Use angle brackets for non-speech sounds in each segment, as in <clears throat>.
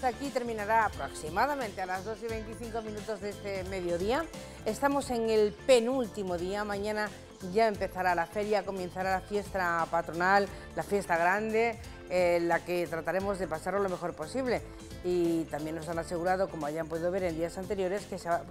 Pues aquí terminará aproximadamente a las 2 y 25 minutos de este mediodía. Estamos en el penúltimo día, mañana ya empezará la feria, comenzará la fiesta patronal, la fiesta grande, eh, la que trataremos de pasarlo lo mejor posible. Y también nos han asegurado, como hayan podido ver en días anteriores,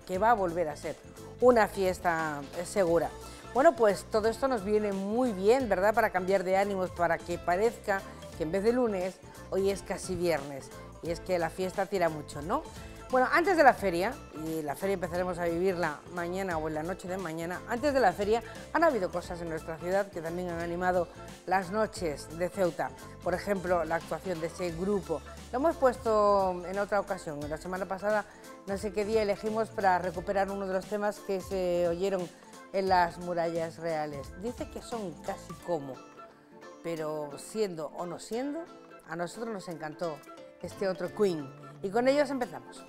que va a volver a ser una fiesta eh, segura. Bueno, pues todo esto nos viene muy bien, ¿verdad? Para cambiar de ánimos, para que parezca que en vez de lunes, hoy es casi viernes y es que la fiesta tira mucho, ¿no? Bueno, antes de la feria, y la feria empezaremos a vivirla mañana o en la noche de mañana, antes de la feria han habido cosas en nuestra ciudad que también han animado las noches de Ceuta. Por ejemplo, la actuación de ese grupo. Lo hemos puesto en otra ocasión, la semana pasada, no sé qué día elegimos para recuperar uno de los temas que se oyeron en las murallas reales. Dice que son casi como, pero siendo o no siendo, a nosotros nos encantó este otro Queen. Y con ellos empezamos.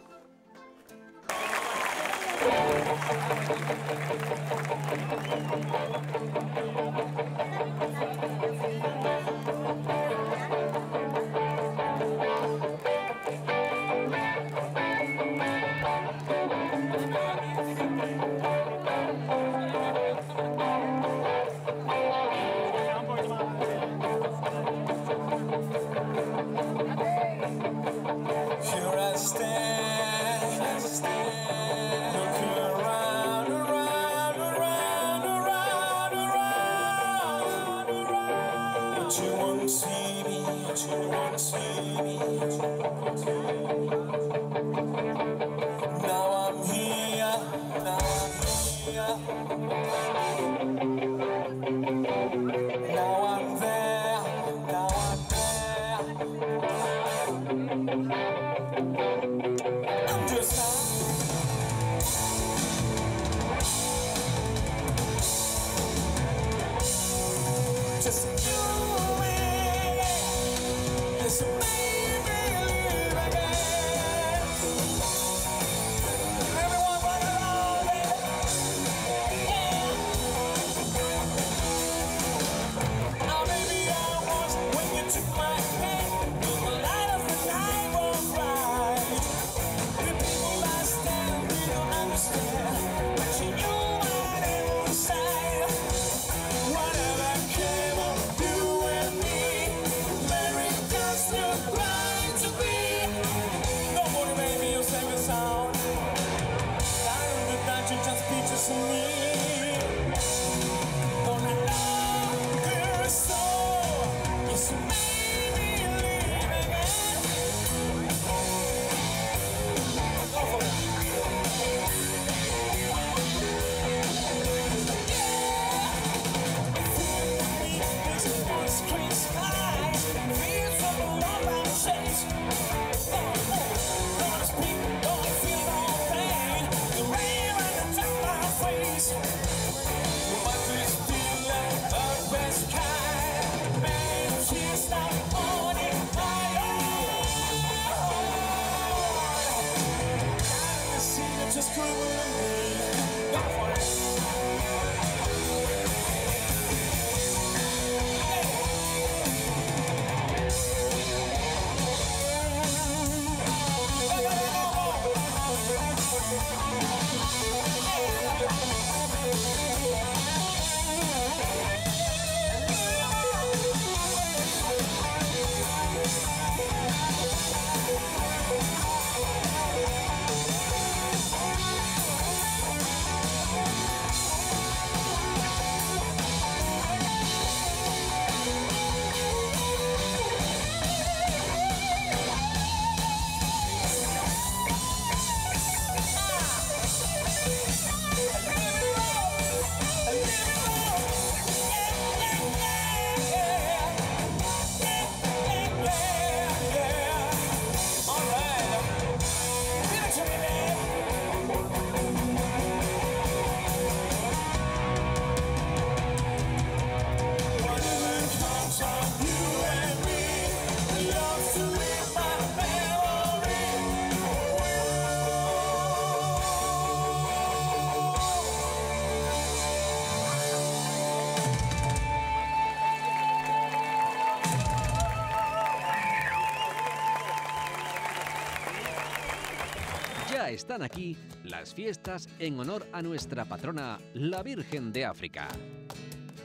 Thank you. están aquí las fiestas en honor a nuestra patrona, la Virgen de África.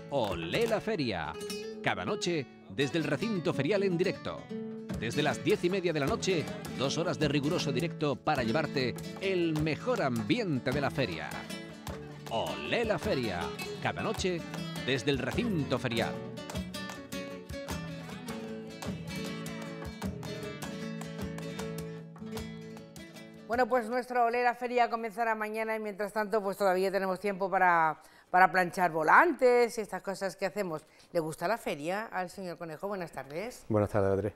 Olé la Feria. Cada noche, desde el recinto ferial en directo. Desde las diez y media de la noche, dos horas de riguroso directo para llevarte el mejor ambiente de la feria. Olé la Feria. Cada noche, desde el recinto ferial. Bueno, pues nuestra la feria comenzará mañana y mientras tanto pues todavía tenemos tiempo para, planchar volantes y estas cosas que hacemos. ¿Le gusta la feria al señor Conejo? Buenas tardes. Buenas tardes, Adri.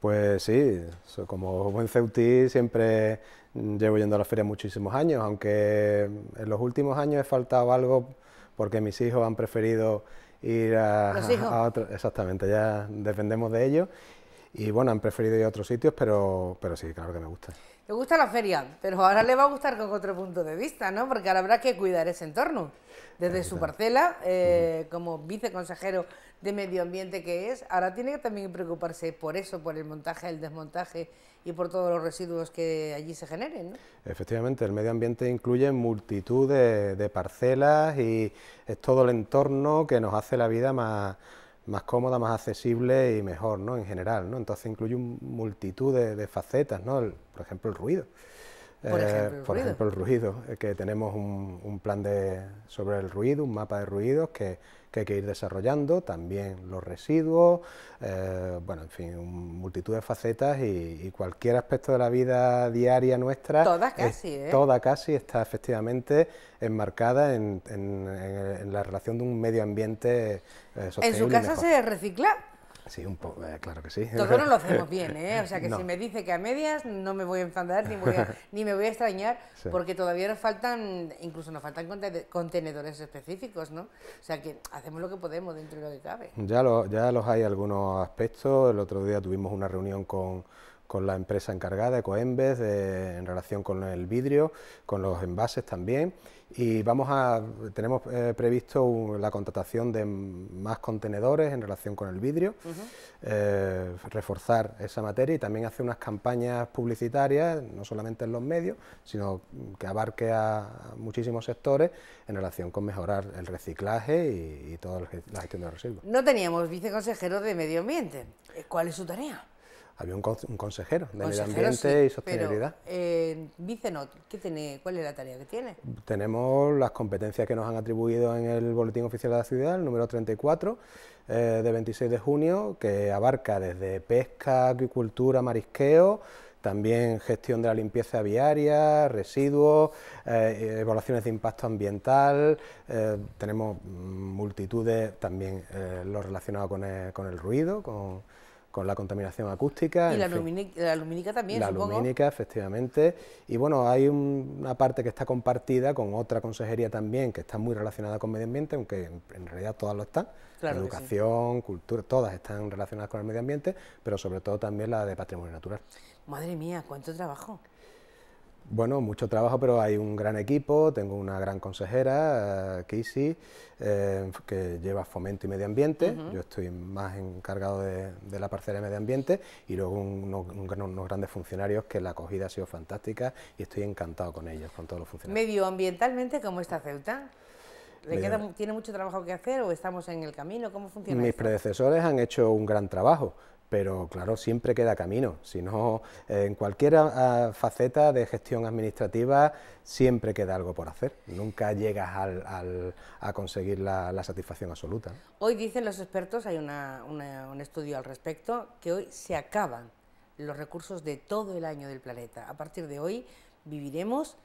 Pues sí, como buen ceutí siempre llevo yendo a la feria muchísimos años, aunque en los últimos años he faltado algo porque mis hijos han preferido ir a, a otros, exactamente, ya dependemos de ellos y bueno, han preferido ir a otros sitios, pero, pero sí, claro que me gusta le gusta la feria, pero ahora le va a gustar con otro punto de vista, ¿no? Porque ahora habrá que cuidar ese entorno. Desde su parcela, eh, como viceconsejero de medio ambiente que es, ahora tiene que también preocuparse por eso, por el montaje, el desmontaje y por todos los residuos que allí se generen. ¿no? Efectivamente, el medio ambiente incluye multitud de parcelas y es todo el entorno que nos hace la vida más, más cómoda, más accesible y mejor, ¿no? En general, ¿no? Entonces incluye un multitud de, facetas, ¿no? por ejemplo, el ruido. Por, eh, ejemplo el, por ejemplo, ruido, eh, que tenemos un, un, plan de, sobre el ruido, un mapa de ruidos que que hay que ir desarrollando, también los residuos, eh, bueno, en fin, multitud de facetas y, cualquier aspecto de la vida diaria nuestra. Toda casi, ¿eh? Toda casi está efectivamente enmarcada en, la relación de un medio ambiente sostenible. Eh, ¿En su casa se recicla? Sí, un poco, eh, claro que sí. Todos lo hacemos bien, ¿eh? O sea que <laughs> si me dice que a medias no me voy a enfadar ni, me voy a <laughs> extrañar, porque todavía nos faltan, incluso nos faltan contenedores específicos, ¿no? O sea que hacemos lo que podemos dentro de lo que cabe. Ya, ya los hay algunos aspectos. El otro día tuvimos una reunión con, con la empresa encargada, Ecoembes, en relación con el vidrio, con los envases también y vamos a, tenemos eh, previsto la contratación de más contenedores en relación con el vidrio, eh, reforzar esa materia y también hacer unas campañas publicitarias, no solamente en los medios, sino que abarque a muchísimos sectores en relación con mejorar el reciclaje y, toda la gestión de los residuos. No teníamos viceconsejero de Medio Ambiente. Eh, ¿Cuál es su tarea? había un, consejero de medio ambiente y sostenibilidad. Pero, eh, ¿cuál es la tarea que tiene? Tenemos las competencias que nos han atribuido en el Boletín Oficial de la Ciudad, el número 34, eh, de 26 de junio, que abarca desde pesca, agricultura, marisqueo, también gestión de la limpieza viaria, residuos, eh, evaluaciones de impacto ambiental, tenemos multitudes también eh, lo relacionado con el, con el ruido, con con la contaminación acústica. Y la, lumínica, la lumínica La lumínica, efectivamente. Y bueno, hay una parte que está compartida con otra consejería también que está muy relacionada con medio ambiente, aunque en, realidad todas lo están. Educación, cultura, todas están relacionadas con el medio ambiente, pero sobre todo también la de patrimonio natural. Madre mía, cuánto trabajo. Bueno, mucho trabajo, pero hay un gran equipo, tengo una gran consejera, eh, Casey, eh, que lleva fomento y medio ambiente, yo estoy más encargado de, la parcela de medio ambiente y luego unos, grandes funcionarios que la acogida ha sido fantástica y estoy encantado con ellos, con todos los funcionarios. Medioambientalmente, ¿cómo está Ceuta? ¿Le queda, ¿Tiene mucho trabajo que hacer o estamos en el camino? ¿Cómo funciona? Mis predecesores han hecho un gran trabajo pero claro, siempre queda camino, si no, en cualquier ah, faceta de gestión administrativa siempre queda algo por hacer, nunca llegas a conseguir la, satisfacción absoluta. Hoy dicen los expertos, hay un estudio al respecto, que hoy se acaban los recursos de todo el año del planeta. A partir de hoy viviremos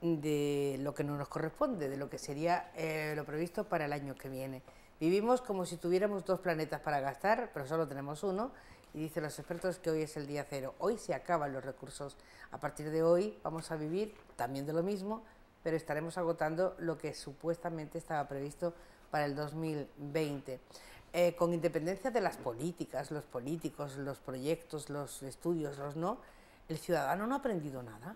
de lo que no nos corresponde, de lo que sería eh, lo previsto para el año que viene. Vivimos como si tuviéramos dos planetas para gastar, pero solo tenemos uno, y dicen los expertos que hoy es el día cero. Hoy se acaban los recursos. A partir de hoy vamos a vivir también de lo mismo, pero estaremos agotando lo que supuestamente estaba previsto para el 2020. Eh, con independencia de las políticas, los políticos, los proyectos, los estudios, los no, el ciudadano no ha aprendido nada.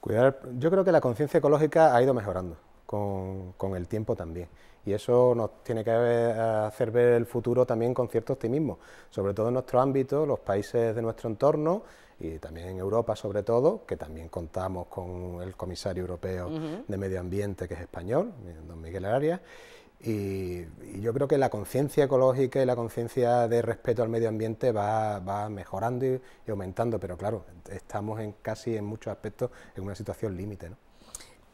Cuidar, yo creo que la conciencia ecológica ha ido mejorando con el tiempo también y eso nos tiene que hacer ver el futuro también con cierto optimismo, sobre todo en nuestro ámbito, los países de nuestro entorno y también en Europa sobre todo, que también contamos con el comisario europeo de medio ambiente que es español, don Miguel Arias. Y, yo creo que la conciencia ecológica y la conciencia de respeto al medio ambiente va, mejorando y, y, aumentando, pero claro, estamos en casi en muchos aspectos en una situación límite. ¿no?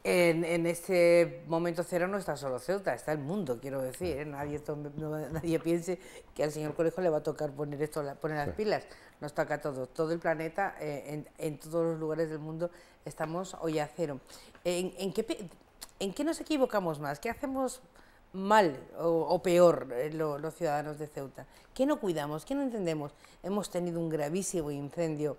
en, en, este momento cero no está solo Ceuta, está el mundo, quiero decir. ¿eh? Nadie, piense que al señor Colegio le va a tocar poner, esto, las pilas. Nos toca a todos. Todo el planeta, eh, en, todos los lugares del mundo, estamos hoy a cero. ¿En, qué, nos equivocamos más? ¿Qué hacemos mal o, peor eh, los ciudadanos de Ceuta? ¿Qué no cuidamos? ¿Qué no entendemos? Hemos tenido un gravísimo incendio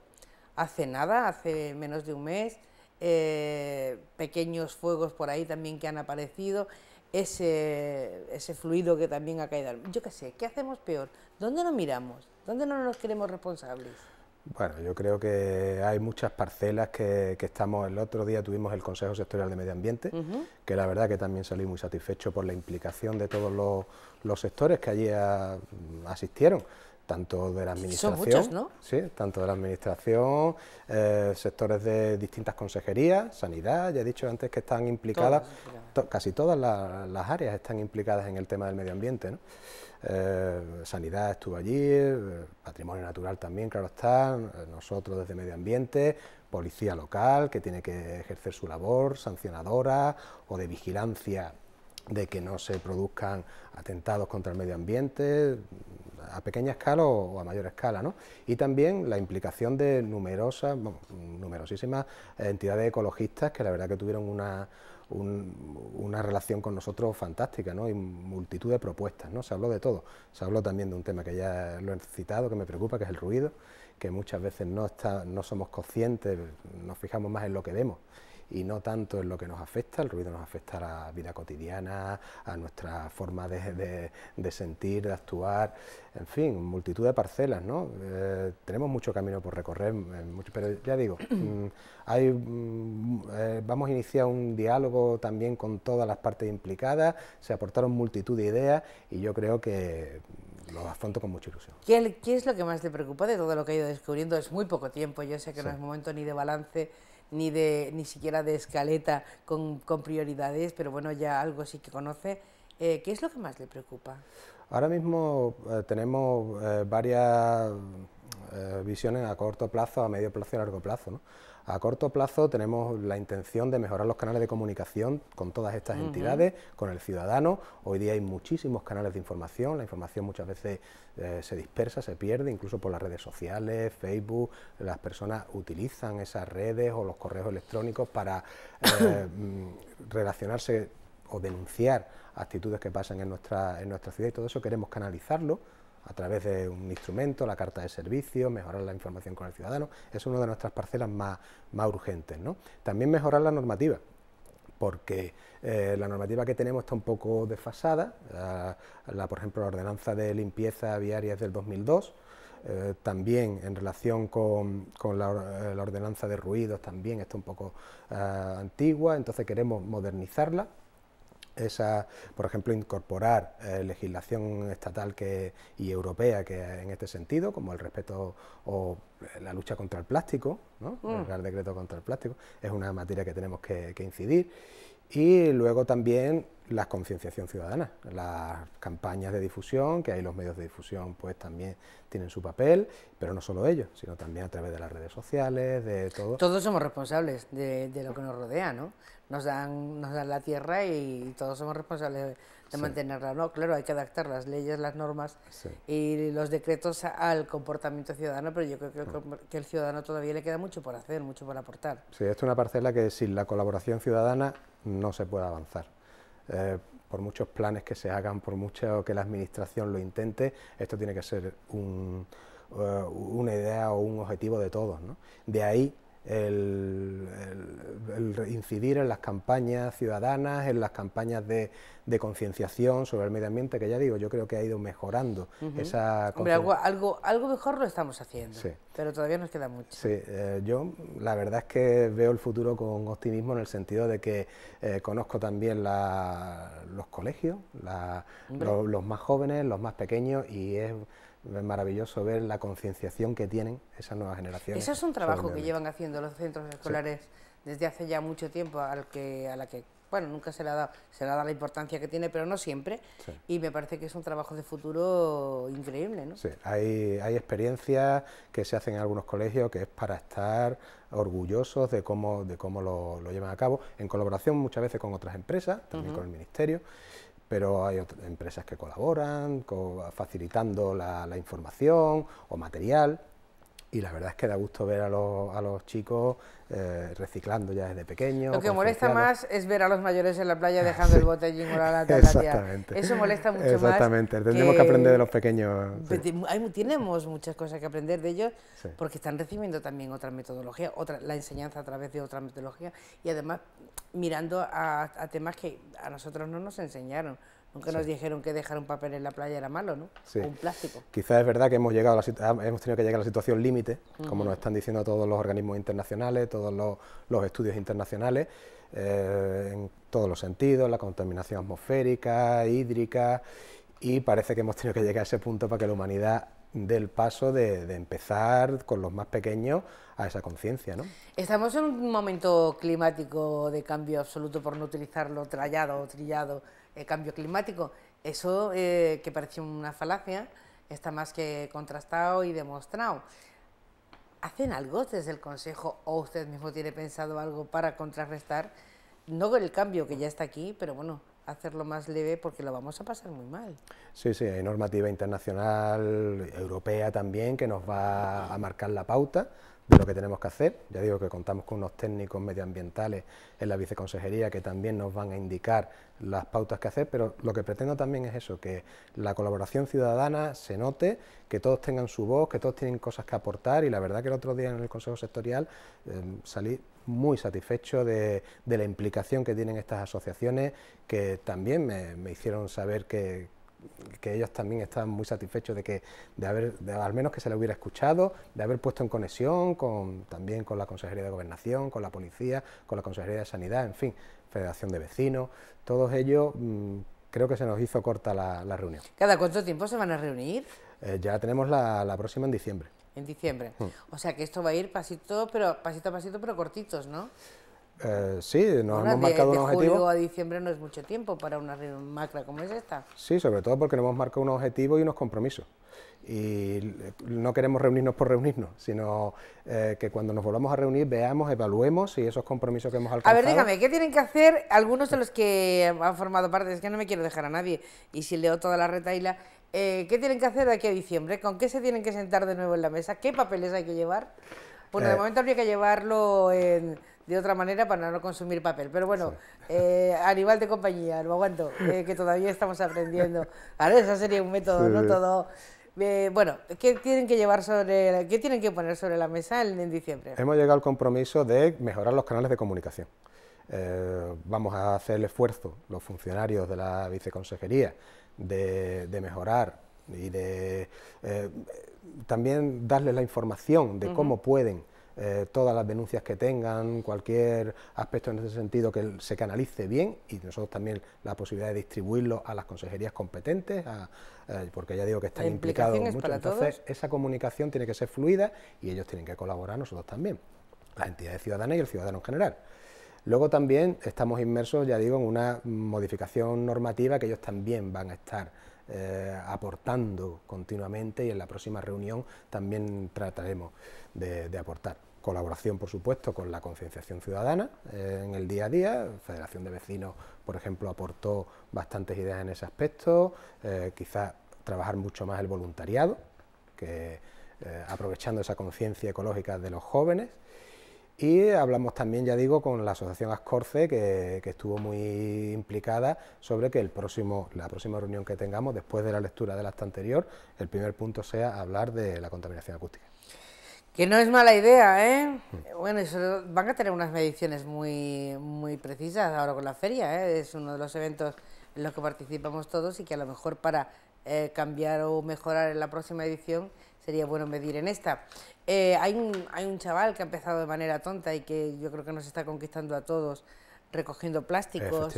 hace nada, hace menos de un mes eh, pequeños fuegos por ahí también que han aparecido, ese, fluido que también ha caído. Yo qué sé, ¿qué hacemos peor? ¿Dónde nos miramos? ¿Dónde no nos queremos responsables? Bueno, yo creo que hay muchas parcelas que, estamos. El otro día tuvimos el Consejo Sectorial de Medio Ambiente, que la verdad que también salí muy satisfecho por la implicación de todos los, sectores que allí asistieron tanto de la administración, sí, tanto de la administración, eh, sectores de distintas consejerías, sanidad, ya he dicho antes que están implicadas, casi todas las áreas están implicadas en el tema del medio ambiente, eh, sanidad estuvo allí, eh, patrimonio natural también, claro está, nosotros desde medio ambiente, policía local que tiene que ejercer su labor sancionadora o de vigilancia de que no se produzcan atentados contra el medio ambiente, a pequeña escala o, a mayor escala, ¿no? y también la implicación de numerosas, numerosísimas entidades ecologistas que la verdad que tuvieron una, relación con nosotros fantástica ¿no? y multitud de propuestas, ¿no? se habló de todo, se habló también de un tema que ya lo he citado, que me preocupa, que es el ruido, que muchas veces no, está, no somos conscientes, nos fijamos más en lo que vemos y no tanto en lo que nos afecta, el ruido nos afecta a la vida cotidiana, a nuestra forma de, de, sentir, de actuar, en fin, multitud de parcelas, ¿no? Eh, tenemos mucho camino por recorrer, eh, mucho, pero ya digo, <clears throat> mm, mm, eh, vamos a iniciar un diálogo también con todas las partes implicadas, se aportaron multitud de ideas y yo creo que lo afronto con mucha ilusión. ¿Qué, es lo que más te preocupa de todo lo que ha ido descubriendo? Es muy poco tiempo, yo sé que no es momento ni de balance ni, de, ni siquiera de escaleta con, prioridades, pero bueno, ya algo sí que conoce. Eh, ¿Qué es lo que más le preocupa? Ahora mismo eh, tenemos eh, varias visiones a corto plazo, a medio plazo y a largo plazo. A corto plazo tenemos la intención de mejorar los canales de comunicación con todas estas entidades, con el ciudadano. Hoy día hay muchísimos canales de información, la información muchas veces eh, se dispersa, se pierde, incluso por las redes sociales, Facebook, las personas utilizan esas redes o los correos electrónicos para eh, <coughs> mm, relacionarse o denunciar actitudes que pasan en nuestra ciudad y todo eso queremos canalizarlo a través de un instrumento, la carta de servicio, mejorar la información con el ciudadano, es una de nuestras parcelas más, urgentes. También mejorar la normativa, porque eh, la normativa que tenemos está un poco desfasada, la, por ejemplo, la ordenanza de limpieza viaria es del 2002, eh, también en relación con, la, ordenanza de ruidos también está un poco eh, antigua, entonces queremos modernizarla esa, por ejemplo, incorporar eh, legislación estatal y europea que en este sentido, como el respeto o la lucha contra el plástico, ¿no? Mm. el Real Decreto contra el plástico, es una materia que tenemos que incidir. Y luego también la concienciación ciudadana, las campañas de difusión, que ahí los medios de difusión pues también tienen su papel, pero no solo ellos, sino también a través de las redes sociales, de todo. Todos somos responsables de, lo que nos rodea, ¿no? Nos dan, nos dan la tierra y todos somos responsables de mantenerla, ¿no? Claro, hay que adaptar las leyes, las normas y los decretos al comportamiento ciudadano, pero yo creo que el, ciudadano todavía le queda mucho por hacer, mucho por aportar. Sí, esto es una parcela que sin la colaboración ciudadana no se puede avanzar. Eh, por muchos planes que se hagan, por mucho que la Administración lo intente, esto tiene que ser eh, una idea o un objetivo de todos. ¿no? De ahí el, incidir en las campañas ciudadanas, en las campañas de, concienciación sobre el medio ambiente, que ya digo, yo creo que ha ido mejorando esa... Hombre, algo, algo, mejor lo estamos haciendo, pero todavía nos queda mucho. Sí, eh, yo la verdad es que veo el futuro con optimismo en el sentido de que eh, conozco también los colegios, los más jóvenes, los más pequeños, y es es maravilloso ver la concienciación que tienen esas nuevas generaciones. Eso es un trabajo que llevan haciendo los centros escolares desde hace ya mucho tiempo, al que, a la que, bueno, nunca se le ha dado, se le ha dado la importancia que tiene, pero no siempre, y me parece que es un trabajo de futuro increíble, ¿no? Sí, hay, experiencias que se hacen en algunos colegios que es para estar orgullosos de cómo, de cómo lo, llevan a cabo, en colaboración muchas veces con otras empresas, también con el Ministerio, pero hay empresas que colaboran, facilitando la información o material y la verdad es que da gusto ver a los, chicos eh, reciclando ya desde pequeños. Lo que molesta más es ver a los mayores en la playa <laughs> dejando el botellín o la lata. Exactamente. Eso molesta mucho más. Exactamente, tendremos que... aprender de los pequeños. Pues tenemos muchas cosas que aprender de ellos porque están recibiendo también otra metodología, otra, la enseñanza a través de otra metodología y además mirando a temas que a nosotros no nos enseñaron. Aunque nos dijeron que dejar un papel en la playa era malo, ¿no? un plástico. Quizás es verdad que hemos, llegado a la ah, hemos tenido que llegar a la situación límite, como nos están diciendo todos los organismos internacionales, todos los, estudios internacionales, eh, en todos los sentidos, la contaminación atmosférica, hídrica, y parece que hemos tenido que llegar a ese punto para que la humanidad del paso de, empezar con los más pequeños a esa conciencia. ¿no? Estamos en un momento climático de cambio absoluto, por no utilizarlo trallado o trillado, eh, cambio climático. Eso eh, que parece una falacia está más que contrastado y demostrado. ¿Hacen algo desde el Consejo o usted mismo tiene pensado algo para contrarrestar, no con el cambio que ya está aquí, pero bueno, hacerlo más leve porque lo vamos a pasar muy mal. Sí, sí, hay normativa internacional, europea también, que nos va a marcar la pauta de lo que tenemos que hacer. Ya digo que contamos con unos técnicos medioambientales en la viceconsejería que también nos van a indicar las pautas que hacer, pero lo que pretendo también es eso, que la colaboración ciudadana se note, que todos tengan su voz, que todos tienen cosas que aportar y la verdad que el otro día en el Consejo Sectorial em, salí muy satisfecho de, la implicación que tienen estas asociaciones que también me hicieron saber que, que ellos también están muy satisfechos de que de haber al menos que se le hubiera escuchado, de haber puesto en conexión con también con la Consejería de Gobernación, con la policía, con la Consejería de Sanidad, en fin, Federación de Vecinos, todos ellos mm, creo que se nos hizo corta la, reunión. ¿Cada cuánto tiempo se van a reunir? Eh, ya tenemos la, próxima en diciembre. En diciembre. Hmm. O sea que esto va a ir pasito, pero pasito a pasito, pero cortitos, ¿no? Eh, sí, nos hemos marcado un objetivo. a diciembre no es mucho tiempo para una macra como es esta. Sí, sobre todo porque nos hemos marcado un objetivo y unos compromisos. Y no queremos reunirnos por reunirnos, sino eh, que cuando nos volvamos a reunir veamos, evaluemos si esos compromisos que hemos alcanzado. A ver, dígame, ¿qué tienen que hacer algunos de los que han formado parte? Es que no me quiero dejar a nadie. Y si leo toda la retaila, eh, ¿qué tienen que hacer de aquí a diciembre? ¿Con qué se tienen que sentar de nuevo en la mesa? ¿Qué papeles hay que llevar? Bueno, de momento habría que llevarlo en de otra manera para no consumir papel. Pero bueno, a eh, de compañía, lo aguanto, eh, que todavía estamos aprendiendo. Ahora esa sería un método, no todo... Eh, bueno, ¿qué tienen que llevar sobre, qué tienen que poner sobre la mesa en, diciembre? Hemos llegado al compromiso de mejorar los canales de comunicación. Eh, vamos a hacer el esfuerzo, los funcionarios de la viceconsejería, de, mejorar y de también darles la información de cómo pueden eh, todas las denuncias que tengan, cualquier aspecto en ese sentido que se canalice bien y nosotros también la posibilidad de distribuirlo a las consejerías competentes, eh, porque ya digo que están implicados mucho. Entonces, esa comunicación tiene que ser fluida y ellos tienen que colaborar nosotros también, las entidades ciudadanas y el ciudadano en general. Luego también estamos inmersos, ya digo, en una modificación normativa que ellos también van a estar eh, aportando continuamente y en la próxima reunión también trataremos de, aportar. Colaboración, por supuesto, con la concienciación ciudadana eh, en el día a día. Federación de Vecinos, por ejemplo, aportó bastantes ideas en ese aspecto. Eh, quizá quizás trabajar mucho más el voluntariado, que aprovechando esa conciencia ecológica de los jóvenes, y hablamos también, ya digo, con la asociación Ascorce, que, estuvo muy implicada, sobre que el próximo, la próxima reunión que tengamos, después de la lectura del acta anterior, el primer punto sea hablar de la contaminación acústica. Que no es mala idea, ¿eh? Mm. Bueno, van a tener unas mediciones muy, muy precisas ahora con la feria, ¿eh? Es uno de los eventos en los que participamos todos y que a lo mejor para eh, cambiar o mejorar en la próxima edición sería bueno medir en esta. Eh, hay, un, hay un chaval que ha empezado de manera tonta y que yo creo que nos está conquistando a todos recogiendo plásticos.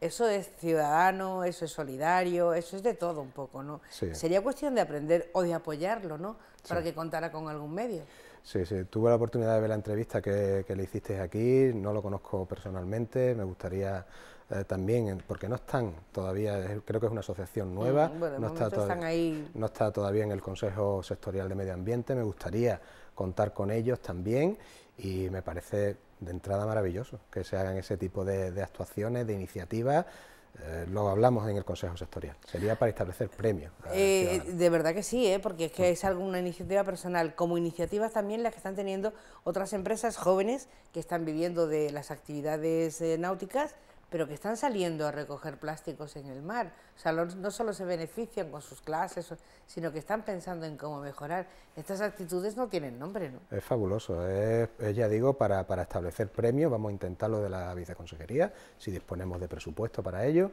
Eso es ciudadano, eso es solidario, eso es de todo un poco, ¿no? Sería cuestión de aprender o de apoyarlo, ¿no? Para que contara con algún medio. Sí, sí, tuve la oportunidad de ver la entrevista que, que le hiciste aquí, no lo conozco personalmente, me gustaría eh, también, porque no están todavía, creo que es una asociación mm, nueva, no, está todavía, todavía en el Consejo Sectorial de Medio Ambiente, me gustaría contar con ellos también y me parece de entrada maravilloso que se hagan ese tipo de, actuaciones, de iniciativas. Eh, luego hablamos en el Consejo Sectorial. Sería para establecer premios. Eh, de verdad que sí, ¿eh? porque es que mm. es alguna iniciativa personal, como iniciativas también las que están teniendo otras empresas jóvenes que están viviendo de las actividades náuticas pero que están saliendo a recoger plásticos en el mar. O sea, no solo se benefician con sus clases, sino que están pensando en cómo mejorar. Estas actitudes no tienen nombre, ¿no? Es fabuloso. Es, ya digo, para, establecer premios, vamos a intentarlo de la viceconsejería, si disponemos de presupuesto para ello,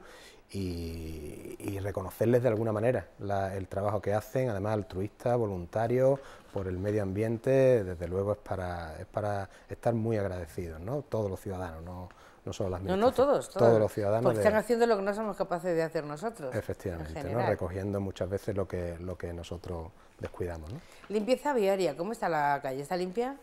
y, reconocerles de alguna manera el trabajo que hacen, además altruista, voluntario, por el medio ambiente, desde luego es para, es para estar muy agradecidos, ¿no? Todos los ciudadanos, no no solo las No, no, todos, todos. los ciudadanos. Porque están haciendo lo que no somos capaces de hacer nosotros. Efectivamente, ¿no? recogiendo muchas veces lo que, lo que nosotros descuidamos. Limpieza viaria, ¿cómo está la calle? ¿Está limpia?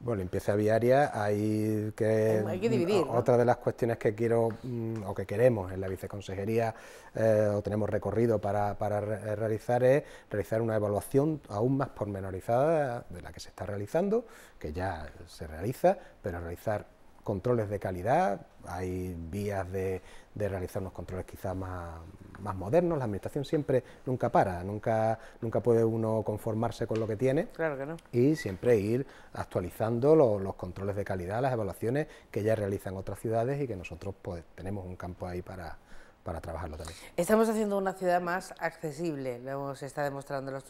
Bueno, limpieza viaria, hay que, mm, dividir. Otra de las cuestiones que quiero mm, o que queremos en la viceconsejería eh, o tenemos recorrido para, para, eh, realizar es realizar una evaluación aún más pormenorizada de la que se está realizando, que ya se realiza, pero realizar controles de calidad, hay vías de, realizar unos controles quizás más, más, modernos, la administración siempre nunca para, nunca, nunca puede uno conformarse con lo que tiene claro que no. y siempre ir actualizando los, controles de calidad, las evaluaciones que ya realizan otras ciudades y que nosotros pues tenemos un campo ahí para, para trabajarlo también. Estamos haciendo una ciudad más accesible, lo está demostrando los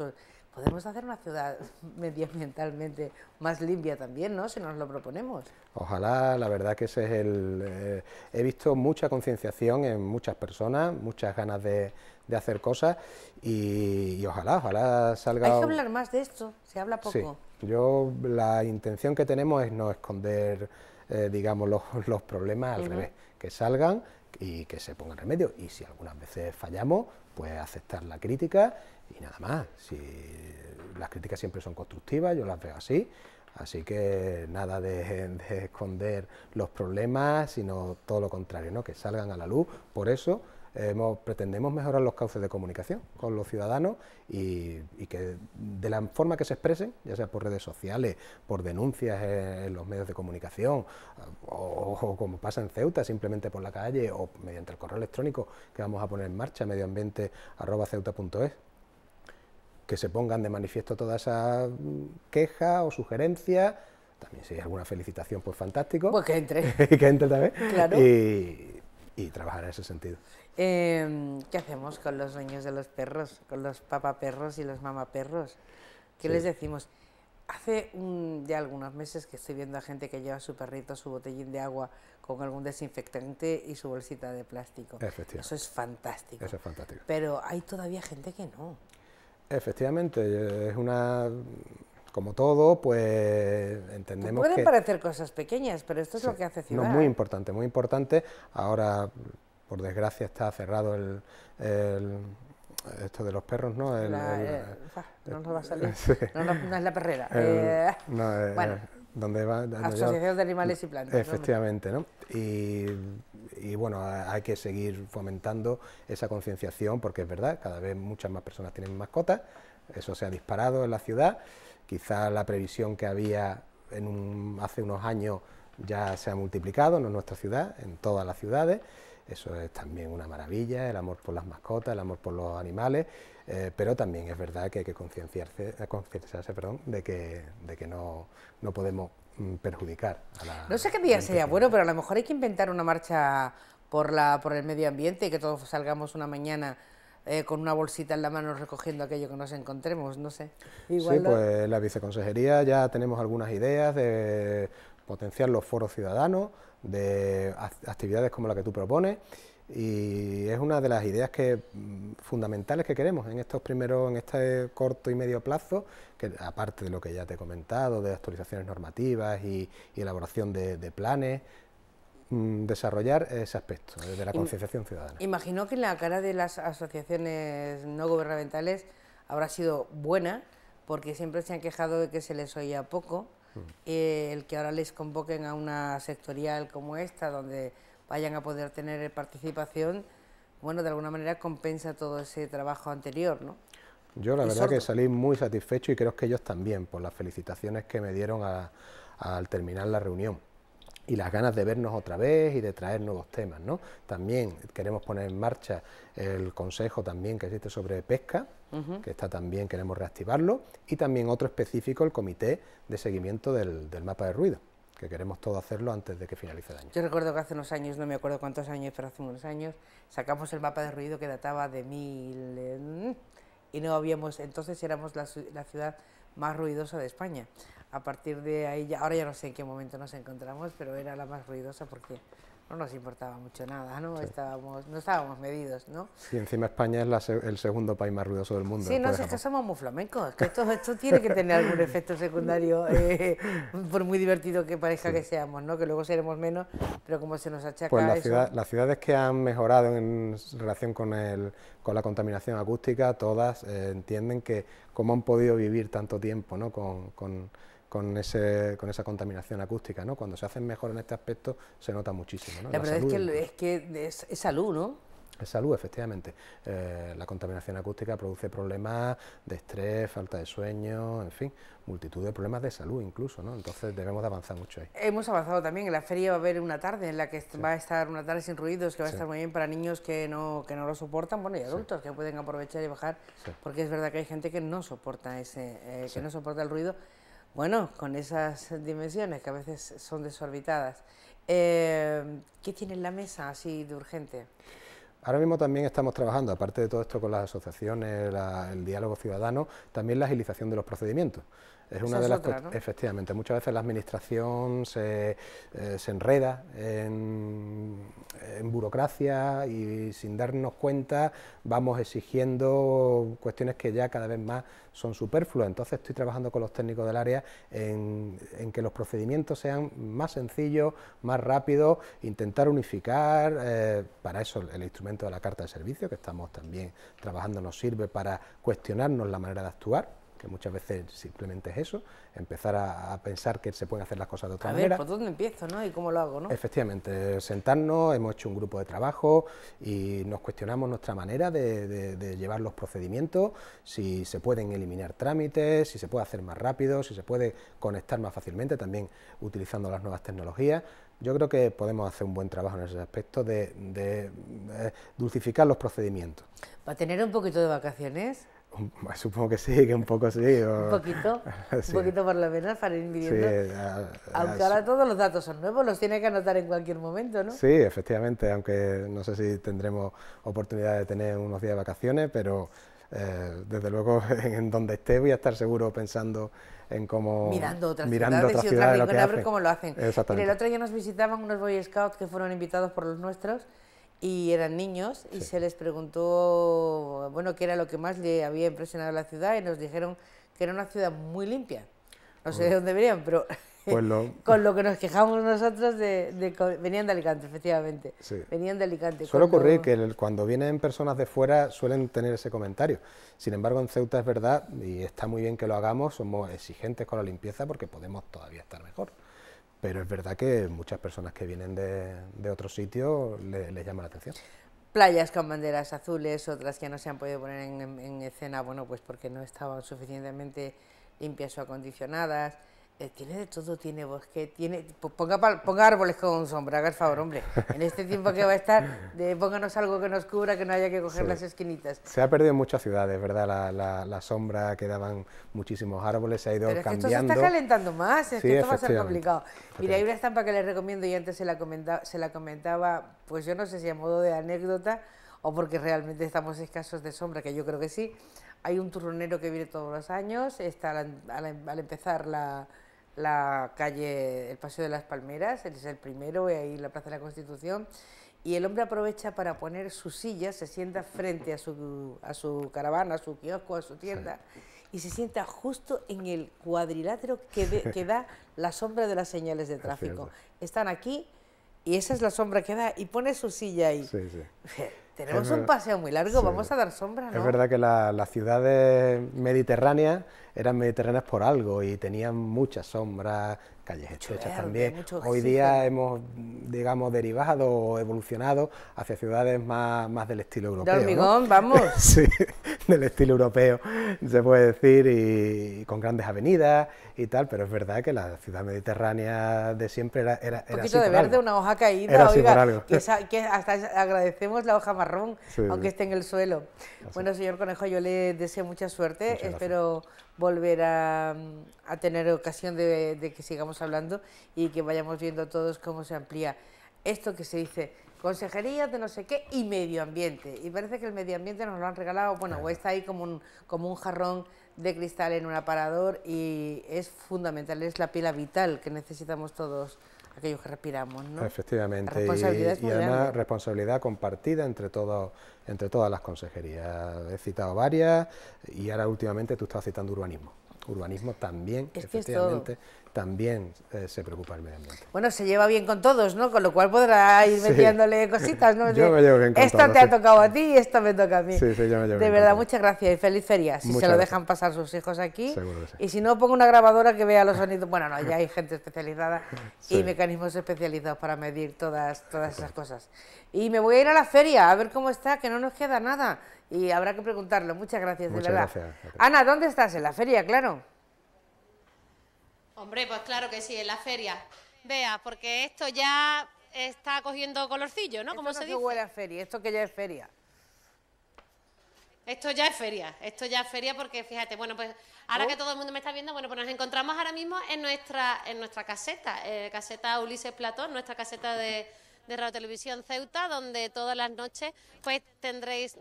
podemos hacer una ciudad <laughs> medioambientalmente más limpia también, ¿no? Si nos lo proponemos. Ojalá, la verdad que ese es el... Eh, he visto mucha concienciación en muchas personas, muchas ganas de, hacer cosas y, ojalá, ojalá salga... Hay que hablar más de esto, se habla poco. Sí, yo la intención que tenemos es no esconder, eh, digamos, los, los problemas al revés, que salgan y que se ponga remedio. Y si algunas veces fallamos, pues aceptar la crítica y nada más. Si las críticas siempre son constructivas, yo las veo así. Así que nada de, esconder los problemas, sino todo lo contrario, ¿no? que salgan a la luz. Por eso pretendemos mejorar los cauces de comunicación con los ciudadanos y, que de la forma que se expresen, ya sea por redes sociales, por denuncias en los medios de comunicación, o, como pasa en Ceuta, simplemente por la calle o mediante el correo electrónico que vamos a poner en marcha, medioambiente.ceuta.es, que se pongan de manifiesto toda esa queja o sugerencia, también si hay alguna felicitación, pues fantástico. Pues que entre. <laughs> que entre también. Y, y trabajar en ese sentido. Em, ¿Qué hacemos con los dueños de los perros, con los perros y los perros? ¿Qué les decimos? Hace ya algunos meses que estoy viendo a gente que lleva su perrito, su botellín de agua con algún desinfectante y su bolsita de plástico. Eso es fantástico. Eso es fantástico. Pero hay todavía gente que no. Efectivamente, es una... Como todo, pues entendemos Pueden parecer cosas pequeñas, pero esto es lo que hace Ciudad. No, muy importante, muy importante. Ahora por desgracia está cerrado el, esto de los perros, ¿no? Eh, eh, no nos va a salir. <laughs> No, es la perrera. Eh. bueno, va, Asociación de Animales y Plantas. Efectivamente, ¿no? Y, bueno, hay que seguir fomentando esa concienciación porque es verdad, cada vez muchas más personas tienen mascotas, eso se ha disparado en la ciudad, quizá la previsión que había en hace unos años ya se ha multiplicado, no en nuestra ciudad, en todas las ciudades. Eso es también una maravilla, el amor por las mascotas, el amor por los animales, eh, pero también es verdad que hay que concienciarse, eh, concienciarse perdón, de que, no, podemos mm, perjudicar a la... No sé qué día sería bueno, pero a lo mejor hay que inventar una marcha por, la, por el medio ambiente y que todos salgamos una mañana eh, con una bolsita en la mano recogiendo aquello que nos encontremos, no sé. sí, pues la viceconsejería ya tenemos algunas ideas de potenciar los foros ciudadanos, de actividades como la que tú propones y es una de las ideas que, mm, fundamentales que queremos en estos primeros, en este corto y medio plazo, que aparte de lo que ya te he comentado, de actualizaciones normativas y, elaboración de, de planes, mm, desarrollar ese aspecto eh, de la concienciación ciudadana. Imagino que la cara de las asociaciones no gubernamentales habrá sido buena, porque siempre se han quejado de que se les oía poco Mm. Eh, el que ahora les convoquen a una sectorial como esta, donde vayan a poder tener participación, bueno, de alguna manera compensa todo ese trabajo anterior, ¿no? Yo la verdad que salí muy satisfecho y creo que ellos también, por las felicitaciones que me dieron al terminar la reunión y las ganas de vernos otra vez y de traer nuevos temas. ¿no? También queremos poner en marcha el consejo también que existe sobre pesca, que está también queremos reactivarlo, y también otro específico, el comité de seguimiento del, del mapa de ruido que queremos todo hacerlo antes de que finalice el año. Yo recuerdo que hace unos años, no me acuerdo cuántos años, pero hace unos años, sacamos el mapa de ruido que databa de mil... y no habíamos... Entonces éramos la, la ciudad más ruidosa de España. A partir de ahí, ahora ya no sé en qué momento nos encontramos, pero era la más ruidosa porque no nos importaba mucho nada, ¿no? Estábamos, no estábamos medidos, ¿no? Y encima España es el segundo país más ruidoso del mundo. Sí, no, es que somos muy flamencos, que esto, tiene que tener algún efecto secundario, <laughs> eh, por muy divertido que parezca que seamos, ¿no? Que luego seremos menos, pero como se nos achaca pues la las ciudades que han mejorado en relación con, el, con la contaminación acústica, todas eh, entienden que cómo han podido vivir tanto tiempo, ¿no? con con, ese, con esa contaminación acústica. ¿no? Cuando se hacen mejor en este aspecto se nota muchísimo. La, verdad es, que, es, que, es, salud, ¿no? Es salud, efectivamente. Eh, la contaminación acústica produce problemas de estrés, falta de sueño, en fin, multitud de problemas de salud incluso, ¿no? Entonces debemos de avanzar mucho ahí. Hemos avanzado también, en la feria va a haber una tarde en la que va a estar una tarde sin ruidos, que va a estar muy bien para niños que no, que no lo soportan, bueno, y adultos que pueden aprovechar y bajar, porque es verdad que hay gente que no soporta ese, eh, que no soporta el ruido bueno, con esas dimensiones que a veces son desorbitadas. Eh, ¿Qué tiene en la mesa así de urgente? Ahora mismo también estamos trabajando, aparte de todo esto con las asociaciones, el diálogo ciudadano, también la agilización de los procedimientos. Es una de las efectivamente, muchas veces la administración se, eh, enreda en, burocracia y sin darnos cuenta vamos exigiendo cuestiones que ya cada vez más son superfluas. Entonces estoy trabajando con los técnicos del área en, que los procedimientos sean más sencillos, más rápidos, intentar unificar. Eh, para eso el instrumento de la carta de servicio que estamos también trabajando nos sirve para cuestionarnos la manera de actuar que muchas veces simplemente es eso, empezar a, pensar que se pueden hacer las cosas de otra manera... a Ver, ¿Por dónde empiezo ¿no? y cómo lo hago? ¿no? Efectivamente, sentarnos, hemos hecho un grupo de trabajo y nos cuestionamos nuestra manera de, llevar los procedimientos, si se pueden eliminar trámites, si se puede hacer más rápido, si se puede conectar más fácilmente, también utilizando las nuevas tecnologías. Yo creo que podemos hacer un buen trabajo en ese aspecto de, de eh, dulcificar los procedimientos. ¿Para tener un poquito de vacaciones? <laughs> Supongo que sí, que un poco sí. Un poquito, <laughs> un poquito por lo menos para ir midiendo. aunque ahora todos los datos son nuevos, los tiene que anotar en cualquier momento, ¿no? Sí, efectivamente, aunque no sé si tendremos oportunidad de tener unos días de vacaciones, pero eh, desde luego <laughs> en donde esté voy a estar seguro pensando en cómo mirando otras mirando ciudades, otras ciudades y otras lo que ver cómo lo hacen. Exactamente. el otro día nos visitaban unos Boy Scouts que fueron invitados por los nuestros y eran niños y se les preguntó bueno qué era lo que más le había impresionado a la ciudad y nos dijeron que era una ciudad muy limpia no sé de dónde venían pero <laughs> pues con lo que nos quejamos nosotros de, venían de Alicante efectivamente venían de Alicante suele ocurrir que cuando vienen personas de fuera suelen tener ese comentario sin embargo en Ceuta es verdad y está muy bien que lo hagamos somos exigentes con la limpieza porque podemos todavía estar mejor pero es verdad que muchas personas que vienen de, de otros sitios les llama la atención. Playas con banderas azules, otras que no se han podido poner en, en escena, bueno, pues porque no estaban suficientemente limpias o acondicionadas, eh, tiene de todo, tiene bosque, tiene... Ponga, ponga árboles con sombra, haga el favor, hombre. En este tiempo que va a estar, pónganos algo que nos cubra, que no haya que coger las esquinitas. Se ha perdido en muchas ciudades, ¿verdad? La, sombra quedaban muchísimos árboles se ha ido cambiando. Que esto se está calentando más, es que esto va a ser complicado. Mira, hay una estampa que les recomiendo y antes se la, comentaba, se la comentaba, pues yo no sé si a modo de anécdota o porque realmente estamos escasos de sombra, que yo creo que sí. Hay un turronero que viene todos los años, está al empezar la, la calle, el Paseo de las Palmeras, él es el primero, y ahí la Plaza de la Constitución, y el hombre aprovecha para poner su silla, se sienta frente a su, a su caravana, a su kiosco, a su tienda, y se sienta justo en el cuadrilátero que, da la sombra de las señales de <laughs> tráfico. Están aquí y esa es la sombra que da, y pone su silla ahí. Tenemos un paseo muy largo, vamos a dar sombra, Es verdad que la, las ciudades mediterráneas eran mediterráneas por algo y tenían muchas sombras, calles estrechas también. Hoy día hemos, digamos, derivado o evolucionado hacia ciudades más, del estilo europeo. De hormigón, vamos. <laughs> sí, del estilo europeo, se puede decir, y, con grandes avenidas y tal, pero es verdad que la ciudad mediterránea de siempre era, era, Un poquito de verde, una hoja caída, oiga, que, hasta agradecemos la hoja marrón, aunque esté en el suelo. Bueno, señor Conejo, yo le deseo mucha suerte, espero volver a, mm, a tener ocasión de, de, que sigamos hablando y que vayamos viendo todos cómo se amplía esto que se dice consejería de no sé qué y medio ambiente. Y parece que el medio ambiente nos lo han regalado, bueno, o está ahí como un, como un jarrón de cristal en un aparador y es fundamental, es la pila vital que necesitamos todos aquellos que respiramos, ¿no? Efectivamente, y, además responsabilidad compartida entre, todos, entre todas las consejerías. He citado varias y ahora últimamente tú estás citando urbanismo urbanismo también, efectivamente, también eh, se preocupa el medio ambiente. Bueno, se lleva bien con todos, ¿no? Con lo cual podrá ir metiéndole cositas, ¿no? <laughs> Yo me te ha tocado a ti y esto me toca a mí. Sí, sí, yo me llevo De verdad, muchas gracias y feliz feria. Si se lo dejan pasar sus hijos aquí. Y si no, pongo una grabadora que vea los sonidos. Bueno, no, ya hay gente especializada y mecanismos especializados para medir todas, todas esas cosas. Y me voy a ir a la feria a ver cómo está, que no nos queda nada y habrá que preguntarlo. Muchas gracias, de verdad. Gracias. Ana, ¿dónde estás? En la feria, claro. Hombre, pues claro que sí, en la feria. Vea, porque esto ya está cogiendo colorcillo, ¿no? Como se dice? huele a feria, esto que ya es feria. Esto ya es feria, esto ya es feria porque fíjate, bueno, pues ahora oh. que todo el mundo me está viendo, bueno, pues nos encontramos ahora mismo en nuestra en nuestra caseta, eh, caseta Ulises Platón, nuestra caseta de de Radio Televisión Ceuta, donde todas las noches pues tendréis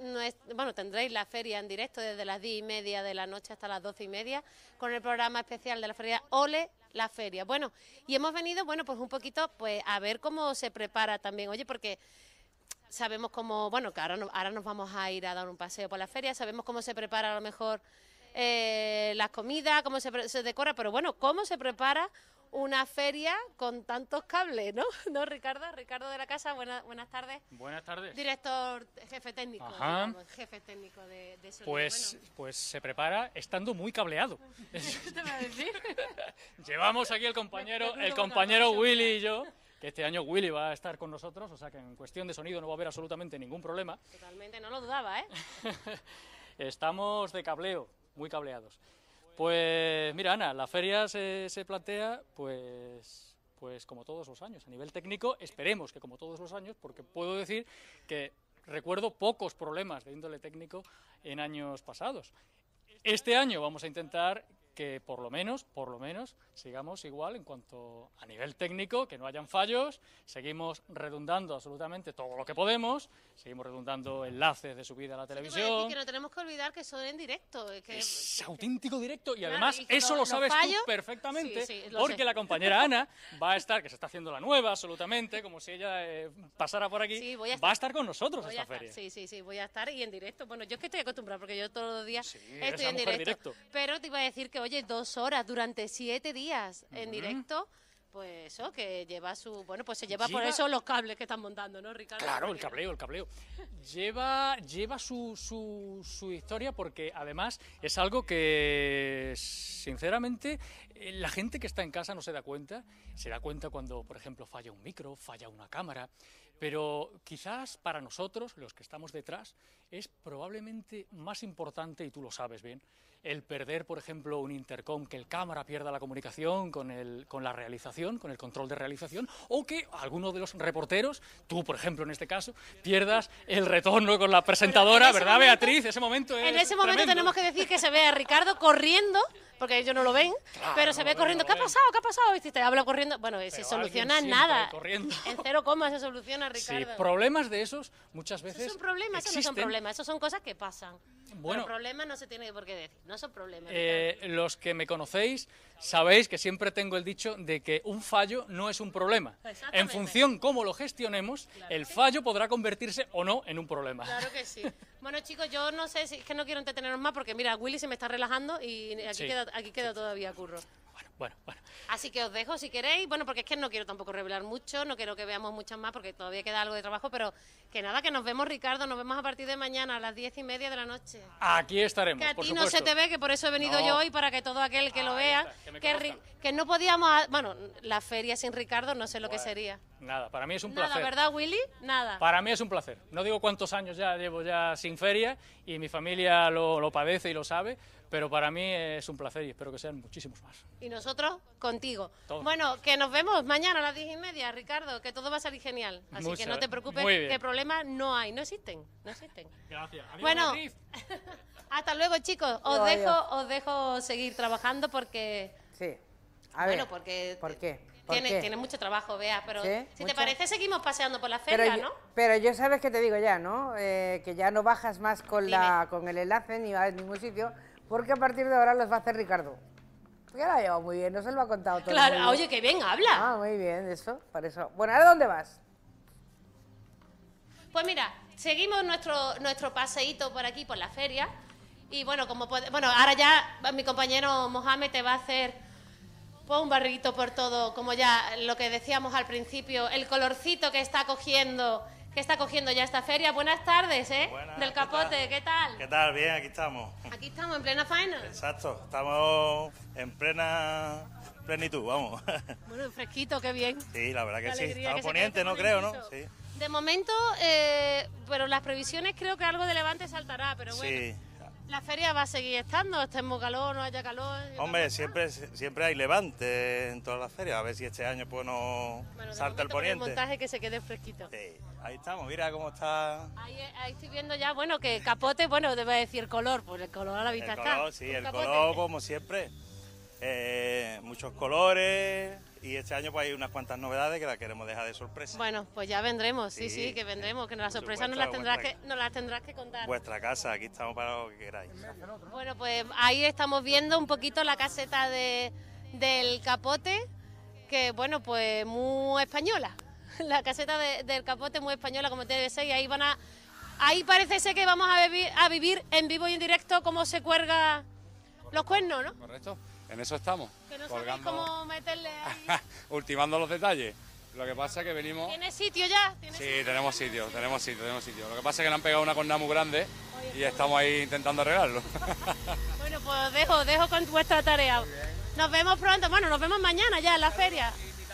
bueno tendréis la feria en directo desde las 10 y media de la noche hasta las 12 y media, con el programa especial de la feria Ole la feria. Bueno, y hemos venido, bueno, pues un poquito pues a ver cómo se prepara también, oye, porque sabemos cómo, bueno, que ahora, ahora nos vamos a ir a dar un paseo por la feria, sabemos cómo se prepara a lo mejor eh, las comidas, cómo se, se decora, pero bueno, cómo se prepara una feria con tantos cables, ¿no? <laughs> ¿No, Ricardo? Ricardo de la Casa, buena, buenas tardes. Buenas tardes. Director, jefe técnico, jefe técnico de, de Pues, pues se prepara estando muy cableado. <laughs> ¿Te a decir? <laughs> Llevamos aquí el compañero, el compañero Willy y yo que este año Willy va a estar con nosotros, o sea que en cuestión de sonido no va a haber absolutamente ningún problema. Totalmente, no lo dudaba, ¿eh? Estamos de cableo, muy cableados. Pues mira, Ana, la feria se, plantea pues pues como todos los años. A nivel técnico, esperemos que como todos los años, porque puedo decir que recuerdo pocos problemas de índole técnico en años pasados. Este año vamos a intentar que por lo menos, por lo menos, sigamos igual en cuanto a nivel técnico, que no hayan fallos, seguimos redundando absolutamente todo lo que podemos, seguimos redundando enlaces de subida a la televisión. Sí, que no tenemos que olvidar que son en directo. Eh, es auténtico directo y además eso lo, sabes tú perfectamente, porque la compañera Ana va a estar, que se está haciendo la nueva absolutamente, como si ella eh, pasara por aquí, va a estar con nosotros esta feria. Sí, sí, sí, voy a estar y en directo. Bueno, yo es que estoy acostumbrado porque yo todos los días estoy en directo, Pero te iba a decir que oye, dos horas durante siete días en directo. Pues eso, oh, que lleva su. Bueno, pues se lleva, por eso los cables que están montando, ¿no, Ricardo? Claro, el cableo, el cableo. lleva lleva su, su historia porque además es algo que, sinceramente, eh, la gente que está en casa no se da cuenta. Se da cuenta cuando, por ejemplo, falla un micro, falla una cámara. Pero quizás para nosotros, los que estamos detrás, es probablemente más importante, y tú lo sabes bien, el perder, por ejemplo, un intercom, que el cámara pierda la comunicación con, el, con la realización, con el control de realización, o que alguno de los reporteros, tú, por ejemplo, en este caso, pierdas el retorno con la presentadora, ¿verdad, Beatriz? Ese momento En ese momento tenemos que decir que se ve a Ricardo corriendo porque ellos no lo ven, pero se ve corriendo, ¿qué ha pasado? ¿Qué ha pasado? Y te habla corriendo, bueno, se soluciona nada. Corriendo. En cero coma se soluciona, Ricardo. Sí, problemas de esos muchas veces. son problemas, no son problemas, eso son cosas que pasan. Bueno, problema problemas no se tiene por qué decir, no son problemas. Eh, los que me conocéis sabéis que siempre tengo el dicho de que un fallo no es un problema. En función cómo lo gestionemos, el fallo podrá convertirse o no en un problema. Claro que sí. <laughs> bueno, chicos, yo no sé si es que no quiero entretenernos más porque mira, Willy se me está relajando y aquí queda aquí queda todavía curro. Bueno, bueno, bueno. Así que os dejo si queréis. Bueno, porque es que no quiero tampoco revelar mucho, no quiero que veamos muchas más porque todavía queda algo de trabajo, pero que nada, que nos vemos, Ricardo. Nos vemos a partir de mañana a las diez y media de la noche. Aquí estaremos. Que a ti no se te ve, que por eso he venido yo hoy, para que todo aquel que ah, lo vea, que, no podíamos. Bueno, la feria sin Ricardo no sé lo que sería. Nada, para mí es un placer. Nada, ¿verdad, Willy? Nada. Para mí es un placer. No digo cuántos años ya llevo ya sin feria y mi familia lo padece y lo sabe pero para mí es un placer y espero que sean muchísimos más. Y nosotros contigo. Bueno, que nos vemos mañana a las diez y media, Ricardo, que todo va a salir genial. Así que no te preocupes, que problemas no hay, no existen, no existen. Gracias. bueno, <laughs> hasta luego chicos, os, dejo, dejo seguir trabajando porque... Sí. A ver, porque... ¿Por qué? Tiene, tiene, mucho trabajo, vea. pero si te parece seguimos paseando por la feria, ¿no? Pero yo sabes que te digo ya, ¿no? Eh, que ya no bajas más con, la, con el enlace ni vas a ningún sitio, porque a partir de ahora los va a hacer Ricardo. Ya la llevado muy bien, no se lo ha contado todo. Claro, ah, oye, que bien habla. Ah, muy bien, eso, para eso. Bueno, ¿a dónde vas? Pues mira, seguimos nuestro, nuestro paseíto por aquí, por la feria. Y bueno, como bueno, ahora ya mi compañero Mohamed te va a hacer pues, un barriguito por todo, como ya lo que decíamos al principio, el colorcito que está cogiendo que está cogiendo ya esta feria. Buenas tardes, ¿eh? Buenas, Del capote, ¿qué tal? ¿qué tal? Bien, aquí estamos. Aquí estamos, en plena faena. Exacto, estamos en plena plenitud, vamos. <laughs> Bueno, fresquito, qué bien. Sí, la verdad que sí. Estamos poniente, no creo, ¿no? Sí. De momento, eh, pero las previsiones creo que algo de levante saltará, pero bueno. Sí la feria va a seguir estando, estemos calor, no haya calor. Hombre, siempre, siempre hay levante en todas las ferias, a ver si este año pues no salta el poniente. montaje que se quede fresquito. Sí, ahí estamos, mira cómo está. Ahí, estoy viendo ya, bueno, que capote, bueno, debe decir color, pues el color a la vista el sí, el color como siempre, eh, muchos colores y este año pues hay unas cuantas novedades que las queremos dejar de sorpresa. Bueno, pues ya vendremos, sí, sí, que vendremos, que las sorpresas nos las, tendrás que, las tendrás que contar. Vuestra casa, aquí estamos para lo que queráis. Bueno, pues ahí estamos viendo un poquito la caseta del capote, que bueno, pues muy española. <laughs> La caseta del capote muy española, como te ser, y ahí van a... Ahí parece ser que vamos a, vivir, a vivir en vivo y en directo cómo se cuelga los cuernos, ¿no? Correcto. En eso estamos. Que no colgando... cómo meterle ahí. <laughs> Ultimando los detalles. Lo que pasa es que venimos... ¿Tiene sitio ya? sí, tenemos sitio, tenemos sitio, tenemos sitio. Lo que pasa es que le han pegado una corna muy grande y pues. estamos ahí intentando arreglarlo. <laughs> bueno, pues <laughs> dejo, dejo con vuestra tarea. Nos vemos pronto, bueno, nos vemos mañana ya en la feria. ¿eh?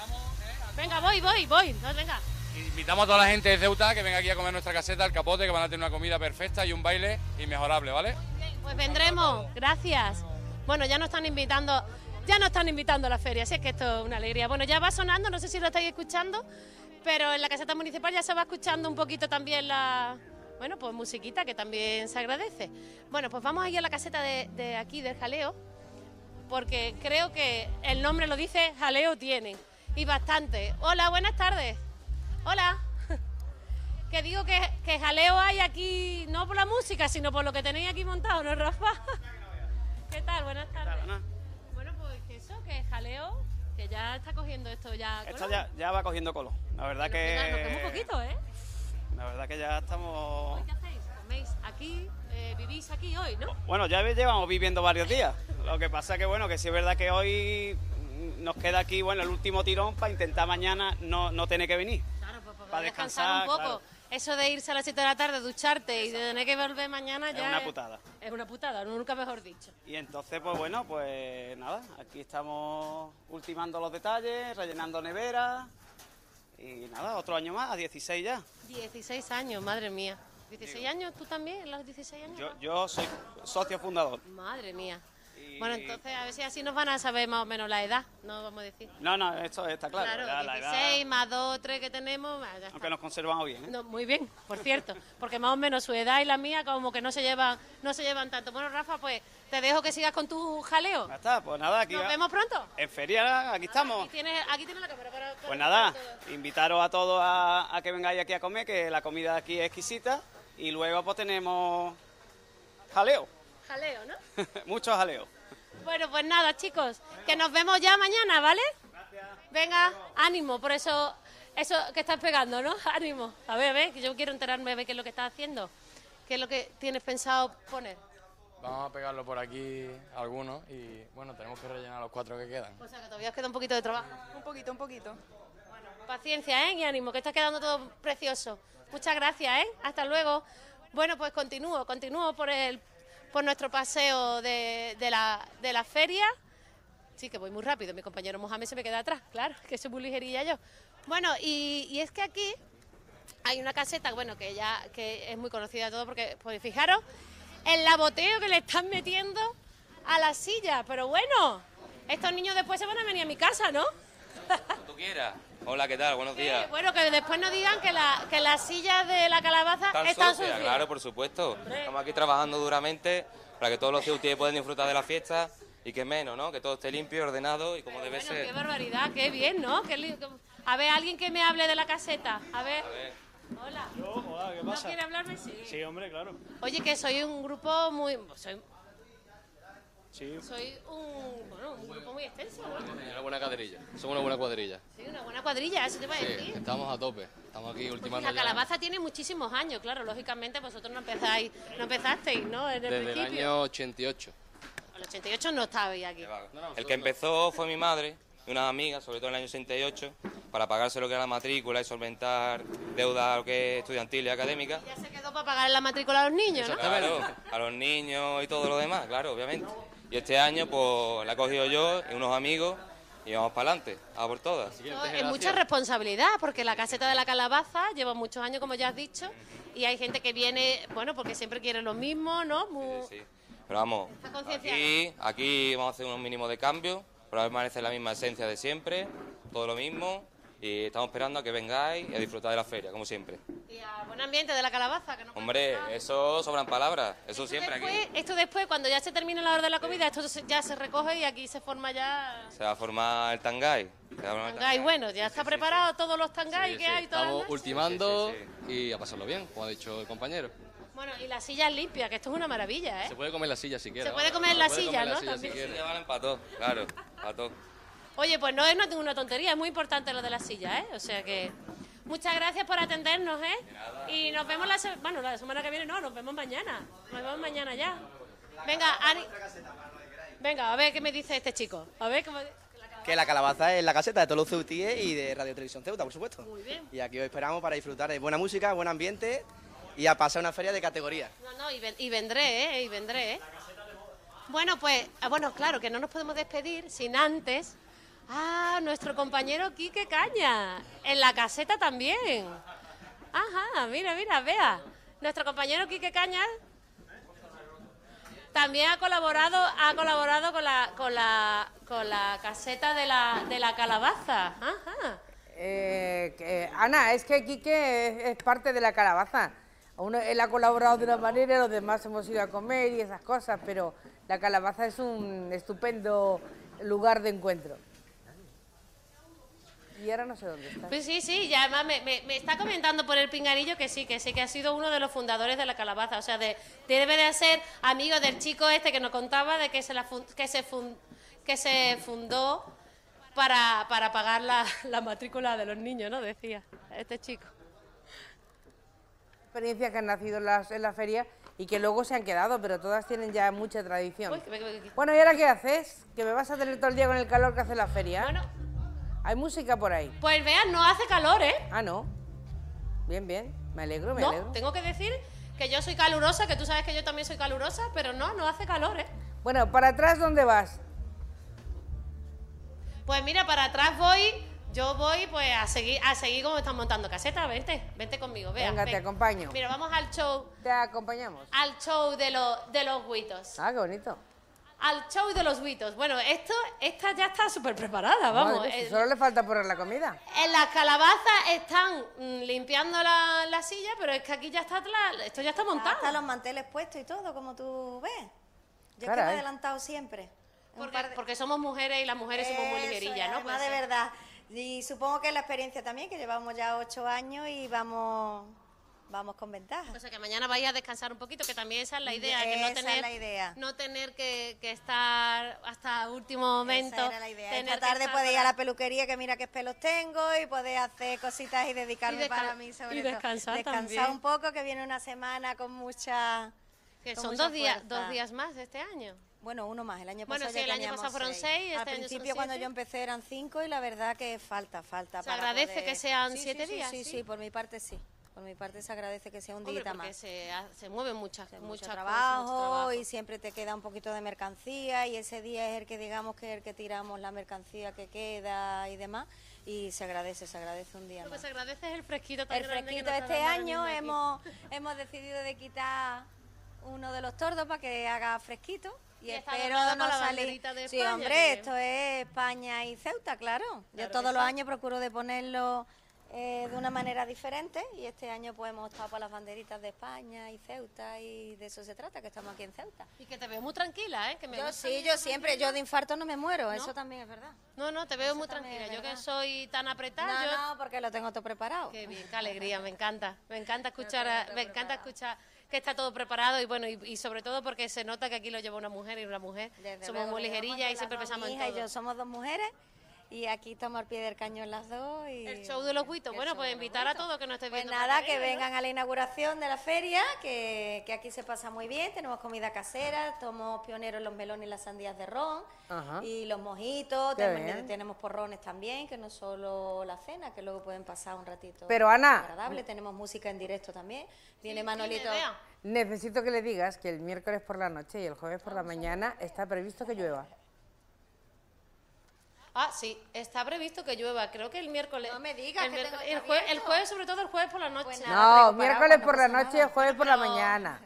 Venga, voy, voy, voy, venga. Invitamos a toda la gente de Ceuta que venga aquí a comer nuestra caseta, el capote, que van a tener una comida perfecta y un baile inmejorable, ¿vale? pues vendremos, gracias. Bueno, ya nos están invitando, ya están invitando a la feria, así es que esto es una alegría. Bueno, ya va sonando, no sé si lo estáis escuchando, pero en la caseta municipal ya se va escuchando un poquito también la, bueno, pues musiquita que también se agradece. Bueno, pues vamos a ir a la caseta de, aquí del jaleo, porque creo que el nombre lo dice, jaleo tiene, y bastante. Hola, buenas tardes. Hola. <laughs> Que digo que, que jaleo hay aquí, no por la música, sino por lo que tenéis aquí montado, ¿no, Rafa? <laughs> ¿Qué tal? Buenas tardes. Bueno, pues eso, que jaleo, que ya está cogiendo esto ya. Esto ya, va cogiendo colo. La verdad que. poquito, ¿eh? La verdad que ya estamos. qué hacéis? ¿Coméis aquí? Eh, ¿Vivís aquí hoy, no? Bueno, ya llevamos viviendo varios días. Lo que pasa que, bueno, que sí es verdad que hoy nos queda aquí, bueno, el último tirón para intentar mañana no, no tener que venir. Pues, pues, para descansar, un poco eso de irse a las 7 de la tarde, ducharte y de tener que volver mañana ya. Es una putada. Es, una putada, nunca mejor dicho. Y entonces, pues bueno, pues nada, aquí estamos ultimando los detalles, rellenando neveras y nada, otro año más, a 16 ya. 16 años, madre mía. ¿16 años tú también? ¿Los 16 años? Yo, yo soy socio fundador. Madre mía. Bueno, entonces a ver si así nos van a saber más o menos la edad, no vamos a decir. No, no, esto está claro. Claro, más 2, 3 que tenemos. Ya Aunque nos conservamos bien. ¿eh? muy bien, por cierto, porque más o menos su edad y la mía como que no se llevan, no se llevan tanto. Bueno, Rafa, pues te dejo que sigas con tu jaleo. Ya está, pues nada, aquí. Nos vemos pronto. En feria, aquí estamos. aquí tienes, aquí tienes la cámara para, Pues nada, invitaros a todos a que vengáis aquí a comer, que la comida aquí es exquisita. Y luego pues tenemos jaleo. Jaleo, ¿no? <laughs> Mucho jaleo. Bueno, pues nada, chicos, que nos vemos ya mañana, ¿vale? Venga, ánimo, por eso eso que estás pegando, ¿no? <laughs> Ánimo. A ver, a ver, que yo quiero enterarme a qué es lo que estás haciendo. ¿Qué es lo que tienes pensado poner? Vamos a pegarlo por aquí algunos y bueno, tenemos que rellenar los cuatro que quedan. O sea que todavía os queda un poquito de trabajo. Un poquito, un poquito. paciencia, ¿eh? Y ánimo, que está quedando todo precioso. Muchas gracias, ¿eh? Hasta luego. Bueno, pues continúo, continúo por el por nuestro paseo de, de, la, de la feria. Sí, que voy muy rápido, mi compañero Mohamed se me queda atrás, claro, que soy muy ligerilla yo. Bueno, y, es que aquí hay una caseta, bueno, que ya que es muy conocida todo porque, pues fijaros, el laboteo que le están metiendo a la silla, pero bueno, estos niños después se van a venir a mi casa, ¿no? tú quieras. Hola, ¿qué tal? Buenos días. bueno, que después nos digan que, la, que las sillas de la calabaza están, están Claro, por supuesto. Estamos aquí trabajando duramente para que todos los ustedes puedan disfrutar de la fiesta y que menos, ¿no? Que todo esté limpio, ordenado y como debe ser. Qué barbaridad, qué bien, ¿no? A ver, alguien que me hable de la caseta. A ver. Hola. ¿No quiere hablarme? Sí. Sí, hombre, claro. Oye, que soy un grupo muy... Soy un, bueno, un grupo muy extenso, Una buena cuadrilla. Somos una buena cuadrilla. Sí, una buena cuadrilla, eso te va a decir. estamos a tope. Estamos aquí ultimando. la calabaza tiene muchísimos años, claro. Lógicamente vosotros no empezáis, no empezasteis, ¿no? En el Desde el año 88. El 88 no estabais aquí. El que empezó fue mi madre y unas amigas, sobre todo en el año 68, para pagarse lo que era la matrícula y solventar deuda lo que estudiantil y académica. ya se quedó para pagar la matrícula a los niños, ¿no? a los niños y todo lo demás, claro, obviamente. Y este año pues la he cogido yo y unos amigos y vamos para adelante, a por todas. Es mucha responsabilidad, porque la caseta de la calabaza lleva muchos años, como ya has dicho, y hay gente que viene, bueno, porque siempre quiere lo mismo, ¿no? Sí, Pero vamos, aquí, aquí vamos a hacer unos mínimos de cambio, pero permanece la misma esencia de siempre, todo lo mismo, y estamos esperando a que vengáis y a disfrutar de la feria, como siempre. Y a buen ambiente de la calabaza, que no Hombre, eso sobran palabras, eso siempre aquí. Esto después, cuando ya se termina la hora de la comida, esto ya se recoge y aquí se forma ya... Se va a formar el tangay. Tangay, bueno, ya está preparado todos los tangay que hay. Estamos ultimando y a pasarlo bien, como ha dicho el compañero. Bueno, y las sillas limpia que esto es una maravilla, ¿eh? Se puede comer la silla si quieres. Se puede comer, la, silla, ¿no? también si quieres. claro, para Oye, pues no es una tontería, es muy importante lo de la silla, ¿eh? O sea que muchas gracias por atendernos, ¿eh? Y nos vemos la, semana. bueno, la semana que viene, no, nos vemos mañana. Nos vemos mañana ya. Venga, Ari. Venga, a ver qué me dice este chico. A ver cómo... Que la calabaza es la caseta de Toulouse Ceutíes ¿eh? y de Radio Televisión Ceuta, por supuesto. Muy bien. Y aquí os esperamos para disfrutar de buena música, buen ambiente y a pasar una feria de categoría. No, no, y, y vendré, ¿eh? Y vendré, ¿eh? Bueno, pues, ah, bueno, claro, que no nos podemos despedir sin antes Ah, nuestro compañero Quique Caña, en la caseta también. Ajá, mira, mira, vea. Nuestro compañero Quique Caña también ha colaborado, ha colaborado con la, con la, con la caseta de la, de la calabaza. Eh, Ana, es que Quique es, parte de la calabaza. él ha colaborado de una manera, los demás hemos ido a comer y esas cosas, pero la calabaza es un estupendo lugar de encuentro. Y ahora no sé dónde está. Pues sí, sí, ya además me, está comentando por el pinganillo que sí, que sí, que ha sido uno de los fundadores de la calabaza. O sea, de, debe de ser amigo del chico este que nos contaba de que se, que se, que se fundó para, pagar la, matrícula de los niños, ¿no? Decía este chico experiencias que han nacido en, la feria y que luego se han quedado, pero todas tienen ya mucha tradición. Bueno, ¿y ahora qué haces? Que me vas a tener todo el día con el calor que hace la feria. Bueno. Hay música por ahí. Pues vean, no hace calor, ¿eh? Ah, no. Bien, bien. Me alegro, me alegro. Tengo que decir que yo soy calurosa, que tú sabes que yo también soy calurosa, pero no, no hace calor, ¿eh? Bueno, ¿para atrás dónde vas? Pues mira, para atrás voy, yo voy pues a seguir, a seguir como están montando casetas. vente, vente conmigo, vea. Venga, te acompaño. Mira, vamos al show. Te acompañamos. Al show de, los, de los huitos. Ah, qué bonito al show de los huitos. Bueno, esto, esta ya está súper preparada, vamos. Eh, solo le falta poner la comida. En las calabazas están mm, limpiando la, silla, pero es que aquí ya está, la, esto ya está montado. están los manteles puestos y todo, como tú ves. Yo Caray. que he adelantado siempre. Porque, somos mujeres y las mujeres somos muy ligerillas, ¿no? de verdad. Y supongo que es la experiencia también, que llevamos ya ocho años y vamos vamos con ventaja. O sea, que mañana vais a descansar un poquito, que también esa es la mm, idea. Que no tener, No tener que, estar hasta último momento. Esa era la idea. Esta tarde puede ir a la peluquería, que mira qué pelos tengo, y poder hacer cositas y dedicarme para mí sobre y descansar Descansar un poco, que viene una semana con mucha... Que son dos días, dos días más de este año. Bueno, uno más. El año pasado, bueno, sí, el año pasado fueron seis. Este Al principio, cuando yo empecé, eran cinco y la verdad que falta, falta. ¿Se agradece que sean siete días? Sí, sí, por mi parte sí por mi parte se agradece que sea un día más. Se, se mueve muchas, mucho, trabajo, y siempre te queda un poquito de mercancía y ese día es el que digamos que es el que tiramos la mercancía que queda y demás y se agradece, se agradece un día Lo que se agradece el fresquito también. El fresquito este año hemos, <laughs> hemos decidido de quitar uno de los tordos para que haga fresquito y, espero no salir. De sí, hombre, esto es España y Ceuta, claro. Yo todos los años procuro de ponerlo eh, de una manera diferente y este año pues hemos estado por las banderitas de España y Ceuta y de eso se trata, que estamos aquí en Ceuta. Y que te veo muy tranquila, ¿eh? yo sí, yo siempre, yo de infarto no me muero, eso también es verdad. No, no, te veo muy tranquila, yo que soy tan apretada. No, no, porque lo tengo todo preparado. Qué bien, qué alegría, me encanta, me encanta escuchar, me encanta escuchar que está todo preparado y bueno, y, sobre todo porque se nota que aquí lo lleva una mujer y una mujer. somos muy ligerillas y siempre pensamos en todo. yo somos dos mujeres y aquí tomar pie del cañón las dos. Y, el show de los buitos. Bueno, pues invitar a todos que pues no estén viendo. Pues nada, que vengan a la inauguración de la feria, que, aquí se pasa muy bien. Tenemos comida casera, somos pioneros los melones y las sandías de ron. Y los mojitos, tenemos porrones también, que no solo la cena, que luego pueden pasar un ratito. Pero Ana. Agradable. Tenemos música en directo también. Viene Manolito. Necesito que le digas que el miércoles por la noche y el jueves por la mañana está previsto que llueva. Ah, sí, está previsto que llueva, creo que el miércoles. No me digas, el, que el, jueves, sobre todo el jueves por la pues noche. no, miércoles por la noche y jueves por la mañana.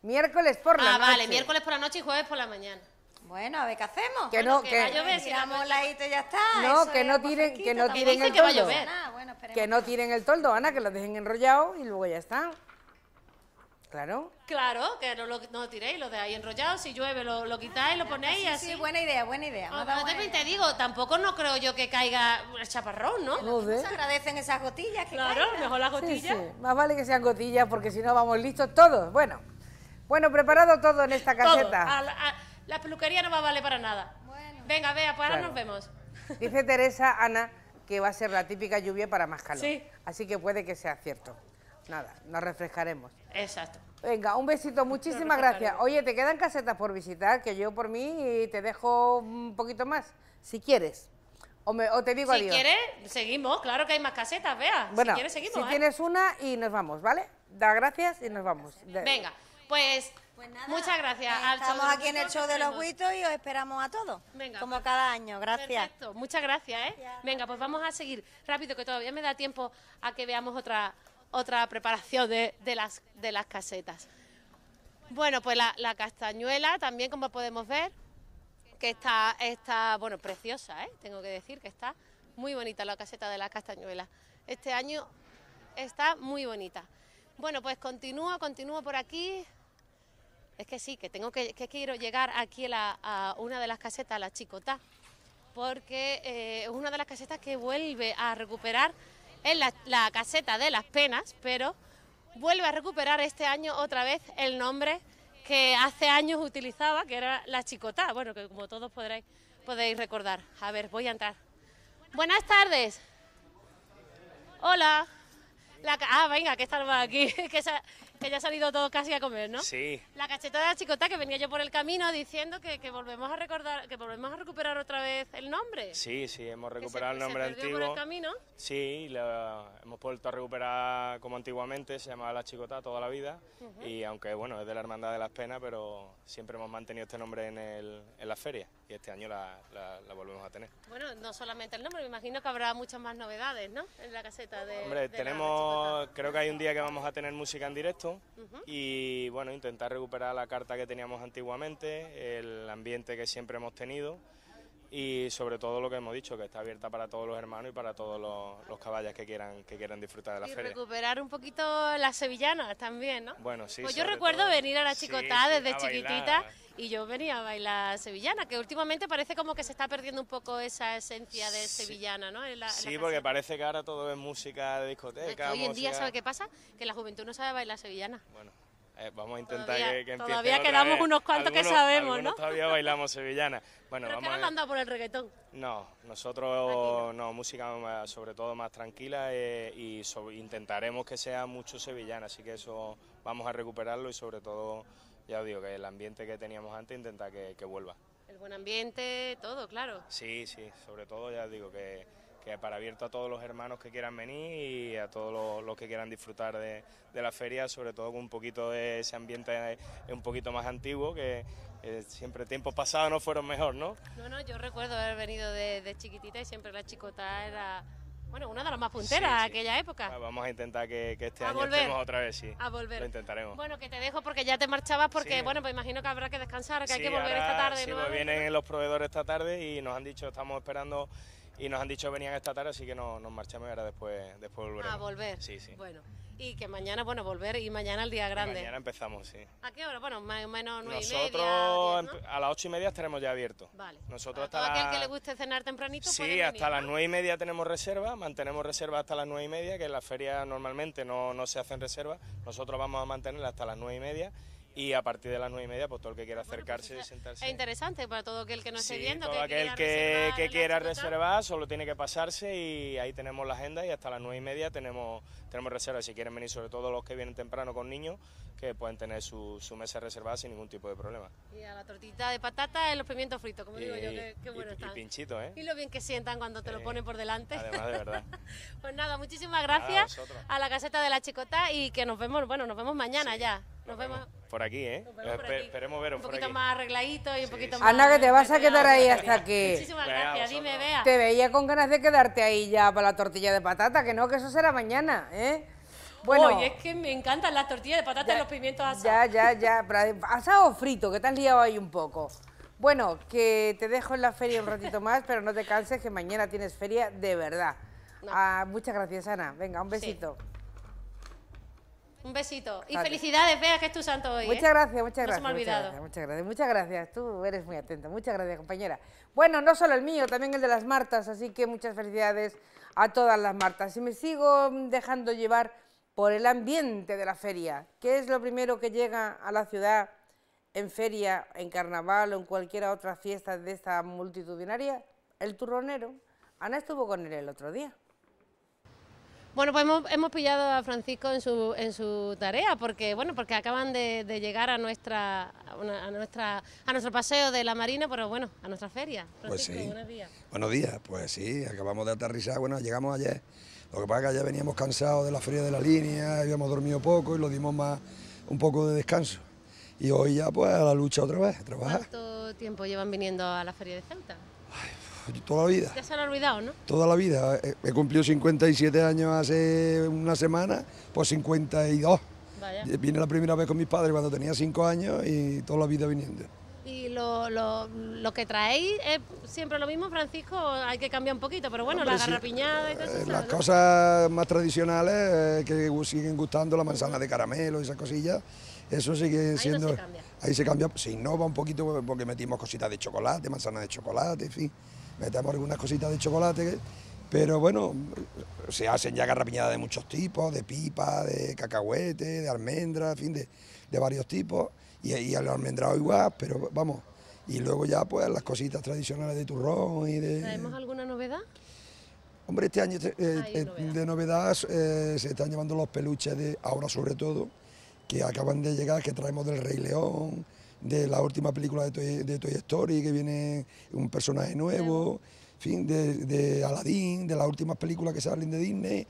Miércoles por la noche. Ah, vale, miércoles por la noche y jueves por la mañana. Bueno, a ver qué hacemos. Que no, que, ya está. No, que no tiren, el toldo. que no tiren el toldo, Ana, que lo dejen enrollado y luego ya está. Claro. Claro, que no lo tiréis, lo de ahí enrollado, si llueve lo, quitáis, lo ponéis así. buena idea, buena idea. Ah, no, te digo, tampoco no creo yo que caiga el chaparrón, ¿no? no se agradecen esas gotillas. claro, mejor las gotillas. Más vale que sean gotillas porque si no vamos listos todos. Bueno, bueno, preparado todo en esta caseta. la, peluquería no va a valer para nada. Venga, vea, pues ahora nos vemos. Dice Teresa, Ana, que va a ser la típica lluvia para más calor. Así que puede que sea cierto nada, nos refrescaremos. Exacto. Venga, un besito, muchísimas gracias. Oye, te quedan casetas por visitar, que yo por mí te dejo un poquito más, si quieres. O, te digo si adiós. Si quieres, seguimos, claro que hay más casetas, vea. Bueno, si quieres, seguimos. Si ¿eh? tienes una y nos vamos, ¿vale? Da gracias y nos vamos. Venga, pues, pues nada, Muchas gracias. Estamos aquí en el show de los huitos y os esperamos a todos. Venga, como pues, cada año, gracias. Perfecto, muchas gracias, ¿eh? Venga, pues vamos a seguir rápido, que todavía me da tiempo a que veamos otra otra preparación de, las, de las casetas. Bueno, pues la, castañuela también, como podemos ver, que está, bueno, preciosa, ¿eh? tengo que decir que está muy bonita la caseta de la castañuela. Este año está muy bonita. Bueno, pues continúo, continúo por aquí. Es que sí, que tengo que, que quiero llegar aquí a, una de las casetas, la Chicotá, porque eh, es una de las casetas que vuelve a recuperar en la, caseta de las penas, pero vuelve a recuperar este año otra vez el nombre que hace años utilizaba, que era la chicotá, bueno, que como todos podréis, podéis recordar. A ver, voy a entrar. Buenas tardes. Hola. ah, venga, que estamos aquí. <laughs> que ya ha salido todo casi a comer, ¿no? Sí. La cacheta de La Chicota, que venía yo por el camino diciendo que, volvemos a recordar, que volvemos a recuperar otra vez el nombre. Sí, sí, hemos recuperado el nombre antiguo. Por el camino. Sí, hemos vuelto a recuperar como antiguamente, se llamaba la Chicota toda la vida y aunque bueno, es de la Hermandad de las Penas, pero siempre hemos mantenido este nombre en, el, en la feria y este año la, volvemos a tener. Bueno, no solamente el nombre, me imagino que habrá muchas más novedades, ¿no? En la caseta de... Hombre, tenemos, creo que hay un día que vamos a tener música en directo y bueno, intentar recuperar la carta que teníamos antiguamente, el ambiente que siempre hemos tenido y sobre todo lo que hemos dicho, que está abierta para todos los hermanos y para todos los, caballos que quieran, que quieran disfrutar de la y feria. recuperar un poquito las sevillanas también, ¿no? Bueno, sí. Pues yo recuerdo venir a la chicotá desde chiquitita y yo venía a bailar sevillana, que últimamente parece como que se está perdiendo un poco esa esencia de sevillana, ¿no? sí, porque parece que ahora todo es música de discoteca. hoy en día, ¿sabe qué pasa? Que la juventud no sabe bailar sevillana. Bueno. Eh, vamos a intentar que, empiece Todavía quedamos unos cuantos que sabemos, ¿no? Todavía bailamos sevillana. Bueno, vamos por el reggaetón? No, nosotros, no. música sobre todo más tranquila eh, y intentaremos que sea mucho sevillana, así que eso vamos a recuperarlo y sobre todo, ya os digo, que el ambiente que teníamos antes intentar que, que vuelva. El buen ambiente, todo, claro. Sí, sí, sobre todo, ya os digo, que que para abierto a todos los hermanos que quieran venir y a todos los, que quieran disfrutar de, la feria, sobre todo con un poquito de ese ambiente un poquito más antiguo, que siempre tiempos pasados no fueron mejor, ¿no? No, no, yo recuerdo haber venido de, chiquitita y siempre la chicota era... Bueno, una de las más punteras de aquella época. Ah, vamos a intentar que, este año estemos otra vez, sí. A volver. Lo intentaremos. Bueno, que te dejo porque ya te marchabas porque, bueno, pues imagino que habrá que descansar, que hay que volver esta tarde. Sí, ¿no? Pues vienen los proveedores esta tarde y nos han dicho, estamos esperando y nos han dicho que venían esta tarde, así que no, nos marchamos y ahora después, después ah, volveremos. A volver. Sí, sí. Bueno. Y que mañana, bueno, volver y mañana el día grande. mañana empezamos, sí. ¿A qué hora? Bueno, más o menos nueve y media. Nosotros a las ocho y media estaremos ya abiertos. Vale. Nosotros hasta aquel que le guste cenar tempranito. Sí, hasta las nueve y media tenemos reserva, mantenemos reserva hasta las nueve y media, que en las ferias normalmente no, no se hacen reservas. Nosotros vamos a mantenerla hasta las nueve y media y a partir de las nueve y media, pues todo el que quiera pues, acercarse y sentarse. Es interesante para todo aquel que no esté viendo. Todo aquel que, que quiera reservar, solo tiene que pasarse y ahí tenemos la agenda y hasta las nueve y media tenemos, tenemos reservas. Si quieren venir, sobre todo los que vienen temprano con niños, que pueden tener su, su mesa reservada sin ningún tipo de problema. Y a la tortita de patata y los pimientos fritos, como digo yo, que, bueno bueno y, están. Y pinchito, ¿eh? Y lo bien que sientan cuando te lo ponen por delante. Además, de verdad. <laughs> pues nada, muchísimas gracias a, la caseta de la chicota y que nos vemos, bueno, nos vemos mañana ya. Nos, vemos. Por aquí, ¿eh? eh esperemos ver Un poquito más arregladito y un poquito más... Ana, que te vas a quedar ahí hasta aquí. <laughs> Muchísimas gracias, dime, vea. Te veía con ganas de quedarte ahí ya para la tortilla de patata, que no, que eso será mañana, ¿eh? Bueno, es que me encantan las tortillas de patatas y los pimientos asados. Ya, ya, ya. Asado frito, que te has liado ahí un poco. Bueno, que te dejo en la feria un ratito más, pero no te canses que mañana tienes feria de verdad. Ah, muchas gracias, Ana. Venga, un besito. Un besito. Y felicidades, vea que es tu santo hoy. Muchas ¿eh? gracias, muchas gracias. No se me ha olvidado. muchas gracias, muchas gracias. Tú eres muy atenta. Muchas gracias, compañera. Bueno, no solo el mío, también el de las Martas, así que muchas felicidades a todas las Martas. Y me sigo dejando llevar por el ambiente de la feria. ¿Qué es lo primero que llega a la ciudad en feria, en carnaval o en cualquier otra fiesta de esta multitudinaria? El turronero. Ana estuvo con él el otro día. Bueno, pues hemos, pillado a Francisco en su, en su tarea, porque bueno, porque acaban de, llegar a nuestra, a, nuestra a nuestro paseo de la Marina, pero bueno, a nuestra feria. pues sí. buenos días. Buenos días, pues sí, acabamos de aterrizar, bueno, llegamos ayer lo que pasa es que ya veníamos cansados de la Feria de la línea, habíamos dormido poco y lo dimos más un poco de descanso. Y hoy ya pues a la lucha otra vez, a trabajar. ¿Cuánto tiempo llevan viniendo a la feria de Ceuta? Ay, toda la vida. Ya se han olvidado, ¿no? Toda la vida. He cumplido 57 años hace una semana, pues 52. Vine la primera vez con mis padres cuando tenía 5 años y toda la vida viniendo y lo, que traéis es siempre lo mismo, Francisco, hay que cambiar un poquito, pero bueno, la garrapiñada y todo eso. Eh, las cosas más tradicionales eh, que siguen gustando, la manzana de caramelo y esas cosillas, eso sigue siendo... Ahí se cambia. Ahí se cambia, se innova un poquito porque metimos cositas de chocolate, manzana de chocolate, en fin, metemos algunas cositas de chocolate, pero bueno, se hacen ya garrapiñadas de muchos tipos, de pipa, de cacahuete, de almendra, en fin, de varios tipos y, al almendrado igual, pero vamos. Y luego ya pues las cositas tradicionales de turrón y de... ¿Tenemos alguna novedad? Hombre, este año este, eh, eh, de novedad eh, se están llevando los peluches de ahora sobre todo, que acaban de llegar, que traemos del Rey León, de la última película de Toy, Story, que viene un personaje nuevo, en fin, de, Aladdin, de las últimas películas que salen de Disney,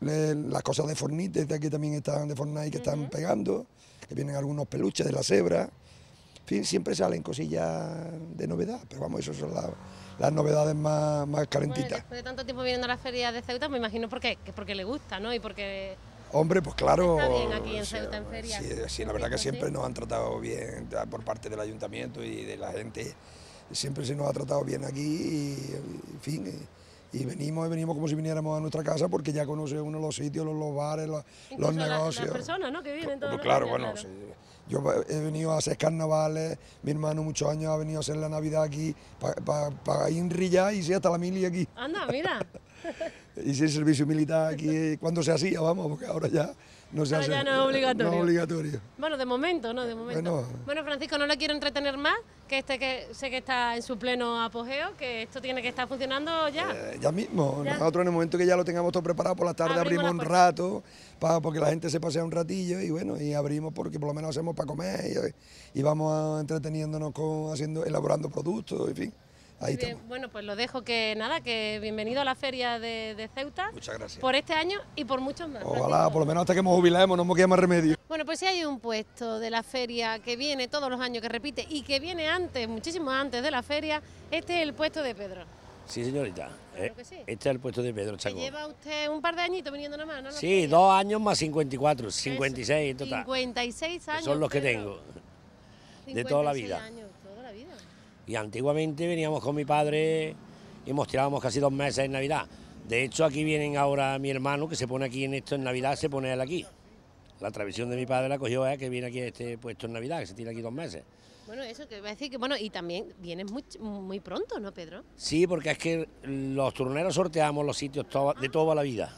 las cosas de Fortnite, de aquí también están de Fortnite que están pegando que vienen algunos peluches de la cebra. En fin, siempre salen cosillas de novedad, pero vamos, esos son las, novedades más, calentitas. después de tanto tiempo viendo a las ferias de Ceuta, me imagino porque, porque le gusta, ¿no? Y porque... Hombre, pues claro. Sí, sí la verdad que pues, siempre nos han tratado bien por parte del ayuntamiento y de la gente. Siempre se nos ha tratado bien aquí en fin y venimos venimos como si viniéramos a nuestra casa porque ya conoce uno los sitios, los, bares, los, negocios. Las personas que Claro, bueno, yo he venido a hacer carnavales, mi hermano muchos años ha venido a hacer la Navidad aquí, para ir y sí, hasta la mili aquí. Anda, mira. y <laughs> el servicio militar aquí, cuando se hacía, vamos, porque ahora ya no se hace. Ya no <laughs> es obligatorio. Bueno, de momento, ¿no? De momento. Bueno, Francisco, no lo quiero entretener más, que este que sé que está en su pleno apogeo, que esto tiene que estar funcionando ya. Eh, ya mismo. Nosotros en el momento que ya lo tengamos todo preparado, por la tarde abrimos, un rato, para porque la gente se pasea un ratillo y bueno, y abrimos porque por lo menos hacemos para comer y, vamos entreteniéndonos con haciendo, elaborando productos, en fin bueno, pues lo dejo que nada, que bienvenido a la feria de, Ceuta. Muchas gracias. Por este año y por muchos más. Ojalá, por lo menos hasta que nos jubilemos, no nos queda más remedio. Bueno, pues si hay un puesto de la feria que viene todos los años, que repite y que viene antes, muchísimo antes de la feria, este es el puesto de Pedro. Sí, señorita. Eh, este es el puesto de Pedro Chacón. ¿Lleva usted un par de añitos viniendo nomás? ¿no? Sí, dos años más 54, 56 en total. 56 años. son los que tengo, de toda la vida. Y antiguamente veníamos con mi padre y mostrábamos casi dos meses en Navidad. De hecho, aquí vienen ahora mi hermano, que se pone aquí en esto en Navidad, se pone él aquí. La tradición de mi padre la cogió es... que viene aquí este puesto en Navidad, que se tiene aquí dos meses. Bueno, eso que va a decir que, bueno, y también vienes muy, muy pronto, ¿no, Pedro? Sí, porque es que los turneros sorteamos los sitios de ah. toda la vida.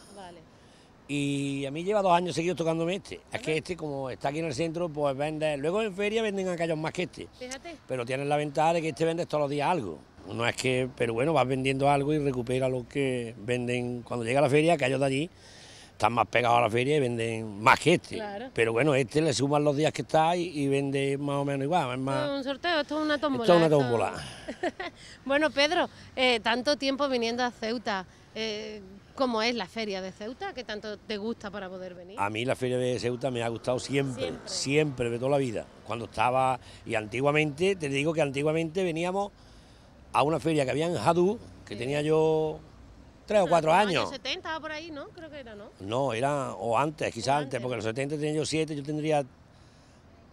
Y a mí lleva dos años seguidos tocándome este. Es que este, como está aquí en el centro, pues vende. Luego en feria venden aquellos callos más que este. Fíjate. Pero tienen la ventaja de que este vende todos los días algo. No es que, pero bueno, vas vendiendo algo y recupera lo que venden cuando llega la feria, ...que ellos de allí. Están más pegados a la feria y venden más que este. Pero bueno, este le suman los días que está y, y vende más o menos igual. Es más, ...es un sorteo, esto es una tómbola. Esto es una tómbola. <laughs> bueno, Pedro, eh, tanto tiempo viniendo a Ceuta. Eh, ¿Cómo es la feria de Ceuta? ¿Qué tanto te gusta para poder venir? A mí la feria de Ceuta me ha gustado siempre, siempre, de toda la vida. Cuando estaba, y antiguamente, te digo que antiguamente veníamos a una feria que había en Jadú, que tenía yo tres o ah, cuatro años. ¿En los 70 por ahí, ¿no? Creo que era, ¿no? No, era, o antes, quizás antes, porque en los 70 tenía yo siete, yo tendría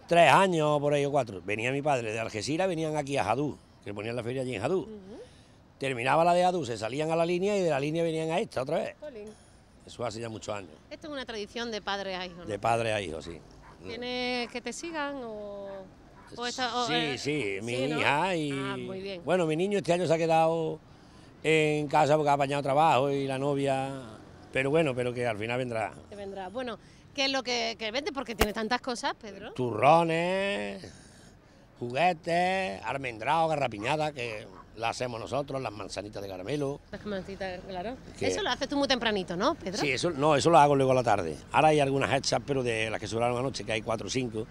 tres años por ahí o cuatro. Venía mi padre de Algeciras, venían aquí a Jadú, que ponían la feria allí en Jadú. Terminaba la de ADU, se salían a la línea y de la línea venían a esta otra vez. Eso hace ya muchos años. Esto es una tradición de padre a hijo. ¿no? De padre a hijo, sí. ¿Tienes que te sigan o...? o, sí, eh, sí, mi hija y... Ah, bueno, mi niño este año se ha quedado en casa porque ha apañado trabajo y la novia... Pero bueno, pero que al final vendrá. Que vendrá. Bueno, ¿qué es lo que, vende? Porque tiene tantas cosas, Pedro. Turrones, juguetes, almendraos, garrapiñadas, que la hacemos nosotros, las manzanitas de caramelo. Las manzanitas, claro. Eso lo haces tú muy tempranito, ¿no, Pedro? Sí, eso, no, eso lo hago luego a la tarde. Ahora hay algunas hechas, pero de las que sobraron anoche, que hay cuatro o cinco,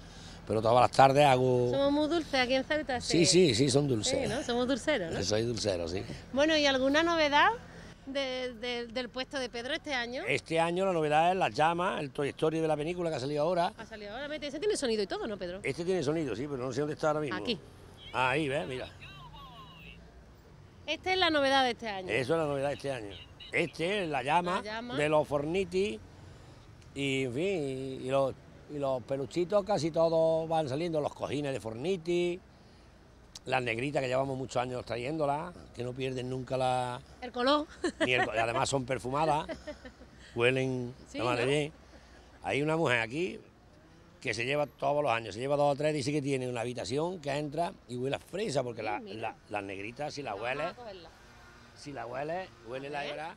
pero todas las tardes hago... Somos muy dulces aquí en Ceuta, Sí, sí, sí, son dulces. Sí, ¿no? Somos dulceros, ¿no? Soy dulcero, sí. Bueno, ¿y alguna novedad? del puesto de Pedro este año? Este año la novedad es las llamas, el Toy de la película que ha salido ahora. Ha salido ahora, ese tiene sonido y todo, ¿no, Pedro? Este tiene sonido, sí, pero no sé dónde está ahora mismo. Aquí. Ahí, ves, mira. Esta es la novedad de este año. Eso es la novedad de este año. Este es la llama, de los forniti y, en fin, los, y peluchitos casi todos van saliendo, los cojines de forniti, las negritas que llevamos muchos años trayéndolas, que no pierden nunca la... El color. Ni además son perfumadas, <laughs> huelen sí, madre Hay una mujer aquí que se lleva todos los años, se lleva dos o tres, dice que tiene una habitación que entra y huele a fresa, porque la, mm, las negritas, si la huele, si la huele, huele la hebra,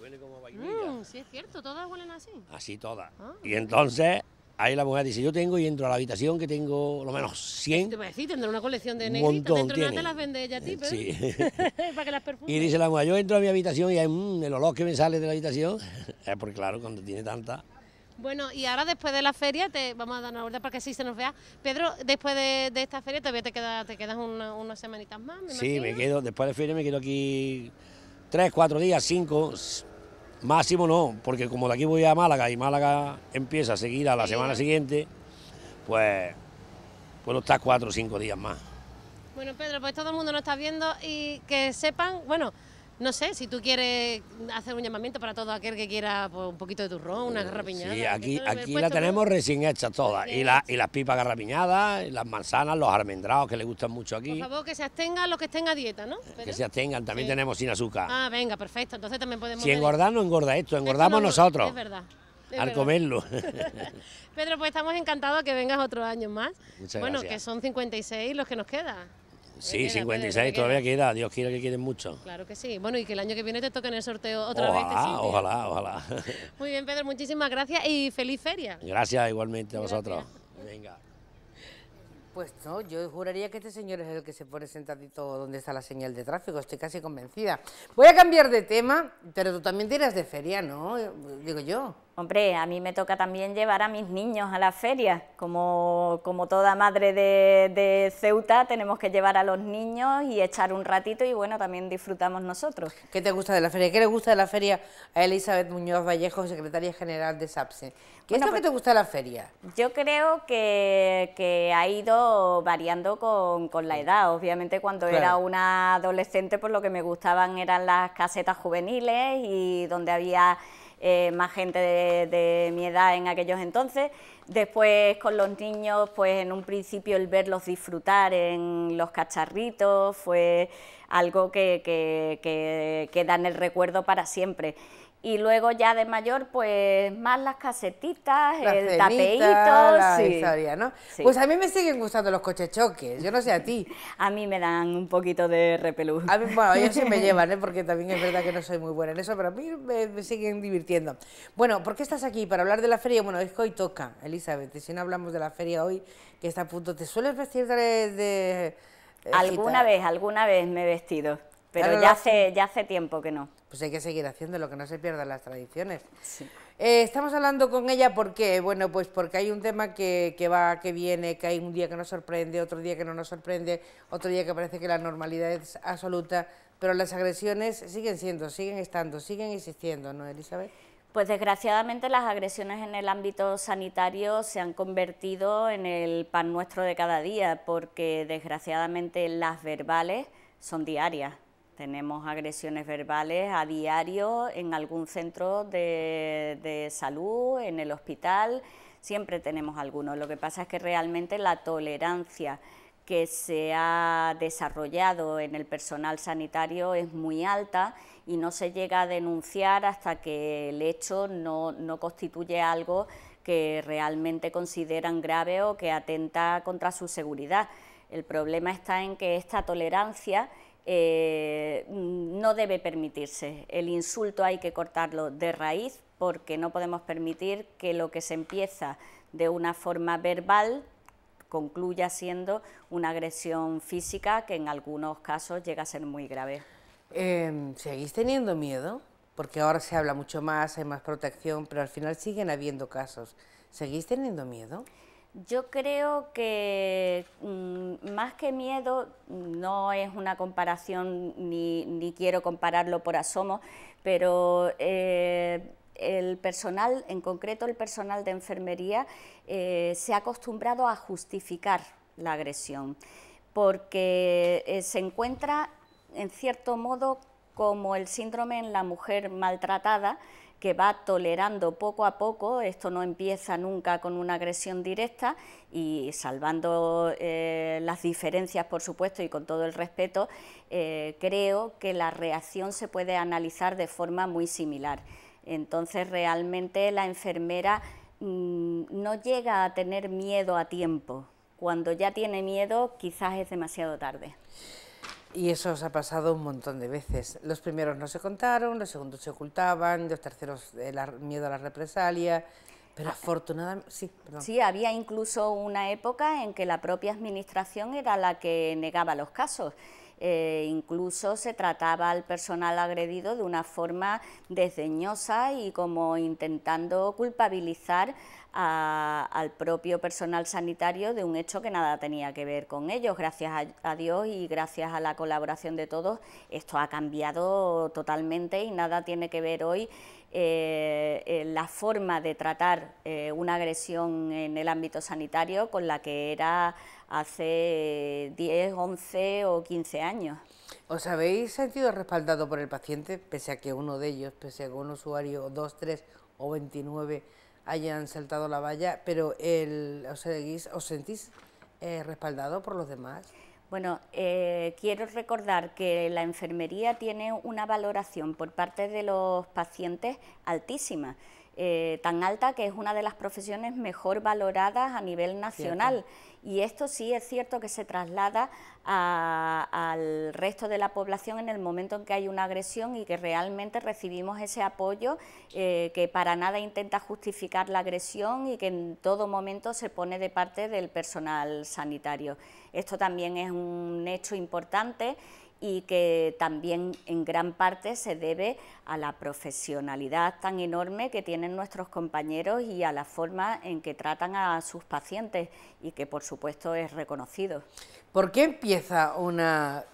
huele como vainilla. Mm, sí, es cierto, todas huelen así. Así todas. Ah, y entonces, ahí la mujer dice, yo tengo y entro a la habitación que tengo lo menos 100. Te voy a decir, tendrá una colección de negritas, montón dentro de nada las vende ella a ti, pero... Eh, sí. <laughs> para que las perfume. Y dice la mujer, yo entro a mi habitación y hay, un mm, el olor que me sale de la habitación, <laughs> es porque claro, cuando tiene tantas... Bueno, y ahora después de la feria, te vamos a dar una vuelta para que sí se nos vea. Pedro, después de, esta feria todavía te, te quedas una, unas semanitas más. Me sí, me quedo, después de la feria me quedo aquí tres, cuatro días, cinco, máximo no, porque como de aquí voy a Málaga y Málaga empieza a seguir a la semana siguiente, pues puedo estar cuatro o cinco días más. Bueno, Pedro, pues todo el mundo nos está viendo y que sepan, bueno, no sé, si tú quieres hacer un llamamiento para todo aquel que quiera pues, un poquito de turrón, una eh, garrapiñada. Sí, aquí, aquí la tenemos recién hecha toda, Y, y las pipas garrapiñadas, las manzanas, los almendrados que le gustan mucho aquí. Por favor, que se abstengan los que estén a dieta, ¿no? Que se abstengan, también tenemos sin azúcar. Ah, venga, perfecto. Entonces también podemos. Si engordar no engorda esto, engordamos nosotros. Es verdad. al comerlo. <laughs> Pedro, pues estamos encantados que vengas otro año más. Muchas bueno, que son 56 los que nos quedan. Sí, 56 todavía queda. Dios quiera que queden mucho. Claro que sí. Bueno, y que el año que viene te toquen el sorteo otra vez. Ojalá, ojalá, ojalá. <laughs> Muy bien, Pedro, muchísimas gracias y feliz feria. Gracias igualmente a vosotros. Venga. Pues no, yo juraría que este señor es el que se pone sentadito donde está la señal de tráfico, estoy casi convencida. Voy a cambiar de tema, pero tú también te de feria, ¿no? Digo yo. Hombre, a mí me toca también llevar a mis niños a la feria. Como, como toda madre de, Ceuta, tenemos que llevar a los niños y echar un ratito y bueno, también disfrutamos nosotros. ¿Qué te gusta de la feria? ¿Qué le gusta de la feria a Elizabeth Muñoz Vallejo, secretaria general de SAPSE? ¿Qué es lo que pues te gusta de la feria? Yo creo que, ha ido variando con, la edad. Obviamente cuando era una adolescente, pues lo que me gustaban eran las casetas juveniles y donde había eh, más gente de, mi edad en aquellos entonces. Después con los niños, pues en un principio el verlos disfrutar en los cacharritos fue algo que, que, que queda en el recuerdo para siempre. Y luego ya de mayor, pues más las casetitas, el tapeíto. Sí. Historia, ¿no? Pues a mí me siguen gustando los cochechoques, choques, yo no sé a ti. <laughs> a mí me dan un poquito de repelús. A bueno, ellos sí me <laughs> llevan, ¿eh? porque también es verdad que no soy muy buena en eso, pero a mí me, siguen divirtiendo. Bueno, ¿por qué estás aquí? Para hablar de la feria. Bueno, es que hoy toca, Elizabeth, y si no hablamos de la feria hoy, que está a punto. ¿Te sueles vestir de, de eh, alguna vez, alguna vez me he vestido. Pero ya hace, ya hace tiempo que no. Pues hay que seguir haciendo lo que no se pierdan las tradiciones. Eh, estamos hablando con ella porque, bueno, pues porque hay un tema que, que, va, que viene, que hay un día que nos sorprende, otro día que no nos sorprende, otro día que parece que la normalidad es absoluta, pero las agresiones siguen siendo, siguen estando, siguen existiendo, ¿no, Elizabeth? Pues desgraciadamente las agresiones en el ámbito sanitario se han convertido en el pan nuestro de cada día, porque desgraciadamente las verbales son diarias tenemos agresiones verbales a diario en algún centro de, salud, en el hospital, siempre tenemos algunos. Lo que pasa es que realmente la tolerancia que se ha desarrollado en el personal sanitario es muy alta y no se llega a denunciar hasta que el hecho no constituye algo que realmente consideran grave o que atenta contra su seguridad. El problema está en que esta tolerancia eh, no debe permitirse. El insulto hay que cortarlo de raíz porque no podemos permitir que lo que se empieza de una forma verbal concluya siendo una agresión física que en algunos casos llega a ser muy grave. Em, ¿Seguís teniendo miedo? Porque ahora se habla mucho más, hay más protección, pero al final siguen habiendo casos. ¿Seguís teniendo miedo? Yo creo que mm, más que miedo, no es una comparación ni, quiero compararlo por asomo, pero eh, el personal, en concreto el personal de enfermería, eh, se ha acostumbrado a justificar la agresión, porque eh, se encuentra en cierto modo como el síndrome en la mujer maltratada, que va tolerando poco a poco, esto no empieza nunca con una agresión directa y salvando eh, las diferencias, por supuesto, y con todo el respeto, eh, creo que la reacción se puede analizar de forma muy similar. Entonces, realmente la enfermera mm, no llega a tener miedo a tiempo. Cuando ya tiene miedo, quizás es demasiado tarde. Y eso os ha pasado un montón de veces. Los primeros no se contaron, los segundos se ocultaban, los terceros el eh, miedo a la represalia. Pero ah, eh, afortunadamente, sí, Sí, había incluso una época en que la propia administración era la que negaba los casos. Eh, incluso se trataba al personal agredido de una forma desdeñosa y como intentando culpabilizar al propio personal sanitario de un hecho que nada tenía que ver con ellos. Gracias a, Dios y gracias a la colaboración de todos, esto ha cambiado totalmente y nada tiene que ver hoy eh, la forma de tratar eh, una agresión en el ámbito sanitario con la que era hace 10, 11 o 15 años. ¿Os habéis sentido respaldado por el paciente, pese a que uno de ellos, pese a que un usuario dos tres o 29 hayan saltado la valla, pero el, os, os sentís eh, respaldado por los demás. Bueno, eh, quiero recordar que la enfermería tiene una valoración por parte de los pacientes altísima. Eh, tan alta que es una de las profesiones mejor valoradas a nivel nacional. Y esto sí es cierto que se traslada al resto de la población en el momento en que hay una agresión y que realmente recibimos ese apoyo eh, que para nada intenta justificar la agresión y que en todo momento se pone de parte del personal sanitario. Esto también es un hecho importante y que también en gran parte se debe a la profesionalidad tan enorme que tienen nuestros compañeros y a la forma en que tratan a sus pacientes y que por supuesto es reconocido. ¿Por qué empieza una,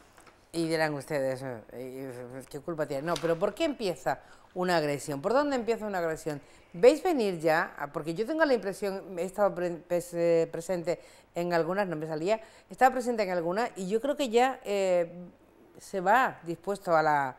y dirán ustedes, eh, eh, ¿qué culpa tiene? No, pero ¿por qué empieza una agresión? ¿Por dónde empieza una agresión? ¿Veis venir ya? Ah, porque yo tengo la impresión, he estado eh, presente en algunas, no me salía, estaba presente en algunas y yo creo que ya se va dispuesto a la,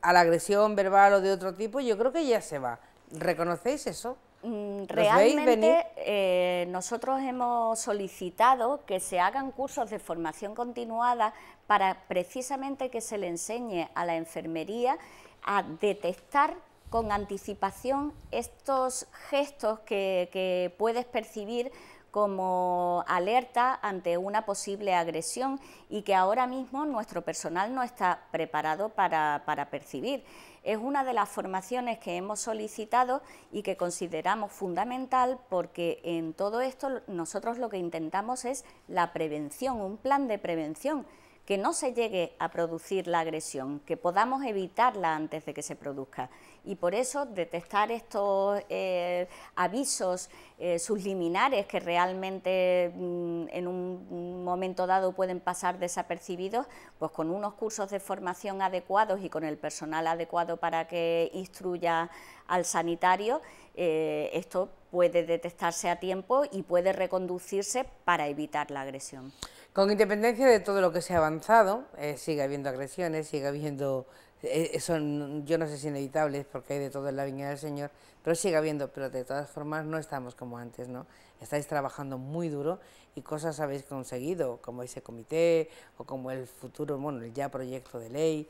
a la agresión verbal o de otro tipo, yo creo que ya se va. ¿Reconocéis eso? Mm, realmente eh, nosotros hemos solicitado que se hagan cursos de formación continuada para precisamente que se le enseñe a la enfermería a detectar con anticipación estos gestos que, que puedes percibir como alerta ante una posible agresión y que ahora mismo nuestro personal no está preparado para, percibir. Es una de las formaciones que hemos solicitado y que consideramos fundamental porque en todo esto nosotros lo que intentamos es la prevención, un plan de prevención, que no se llegue a producir la agresión, que podamos evitarla antes de que se produzca y por eso detectar estos eh, avisos eh, subliminares que realmente mm, en un momento dado pueden pasar desapercibidos, pues con unos cursos de formación adecuados y con el personal adecuado para que instruya al sanitario, eh, esto puede detectarse a tiempo y puede reconducirse para evitar la agresión. Con independencia de todo lo que se ha avanzado, sigue habiendo agresiones, sigue habiendo eh, eso yo no sé si inevitable, porque hay de todo en la viña del Señor, pero sigue habiendo, pero de todas formas no estamos como antes, ¿no? Estáis trabajando muy duro y cosas habéis conseguido, como ese comité o como el futuro, bueno, el ya proyecto de ley.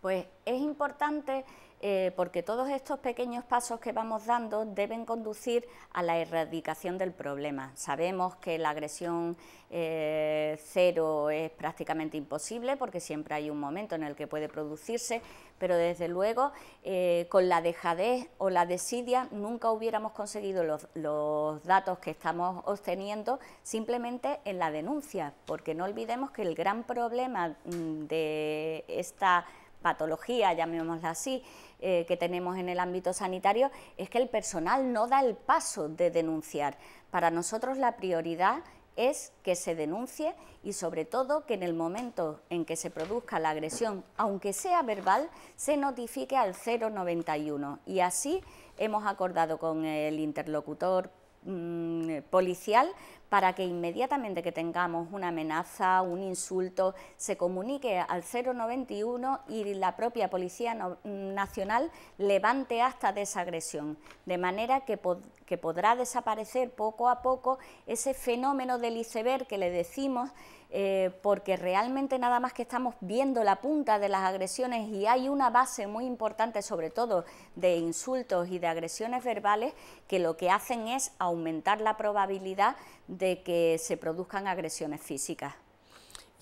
Pues es importante eh, porque todos estos pequeños pasos que vamos dando deben conducir a la erradicación del problema. Sabemos que la agresión eh, cero es prácticamente imposible porque siempre hay un momento en el que puede producirse, pero desde luego eh, con la dejadez o la desidia nunca hubiéramos conseguido los, los datos que estamos obteniendo simplemente en la denuncia, porque no olvidemos que el gran problema mm, de esta patología, llamémosla así, eh, que tenemos en el ámbito sanitario es que el personal no da el paso de denunciar. Para nosotros la prioridad es que se denuncie y sobre todo que en el momento en que se produzca la agresión, aunque sea verbal, se notifique al 091 y así hemos acordado con el interlocutor Mm, eh, policial para que inmediatamente que tengamos una amenaza, un insulto, se comunique al 091 y la propia Policía mm, Nacional levante hasta de esa agresión, de manera que, que podrá desaparecer poco a poco ese fenómeno del iceberg que le decimos eh, porque realmente nada más que estamos viendo la punta de las agresiones y hay una base muy importante, sobre todo de insultos y de agresiones verbales, que lo que hacen es aumentar la probabilidad de que se produzcan agresiones físicas.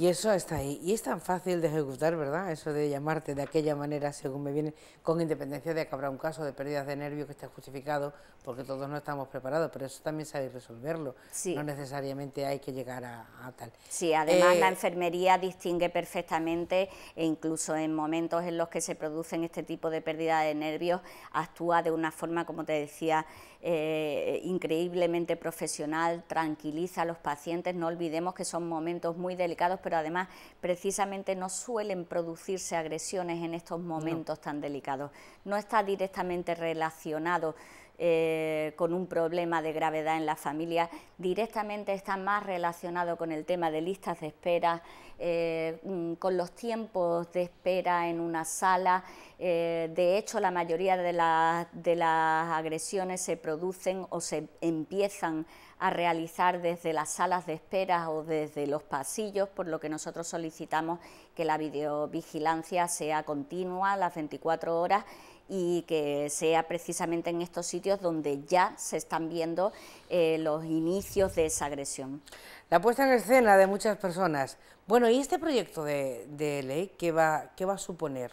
Y eso está ahí. Y es tan fácil de ejecutar, ¿verdad? Eso de llamarte de aquella manera según me viene, con independencia de que habrá un caso de pérdida de nervios que esté justificado, porque todos no estamos preparados, pero eso también sabe resolverlo. No necesariamente hay que llegar a, tal. Sí, además la eh, enfermería distingue perfectamente e incluso en momentos en los que se producen este tipo de pérdida de nervios actúa de una forma, como te decía, eh, increíblemente profesional, tranquiliza a los pacientes, no olvidemos que son momentos muy delicados, pero además precisamente no suelen producirse agresiones en estos momentos tan delicados. No está directamente relacionado eh, con un problema de gravedad en la familia, directamente está más relacionado con el tema de listas de espera eh, mm, con los tiempos de espera en una sala. Eh, de hecho, la mayoría de, de las agresiones se producen o se empiezan a realizar desde las salas de espera o desde los pasillos, por lo que nosotros solicitamos que la videovigilancia sea continua las 24 horas y que sea precisamente en estos sitios donde ya se están viendo eh, los inicios de esa agresión. La puesta en escena de muchas personas. Bueno, ¿y este proyecto de, de ley qué va, qué va a suponer?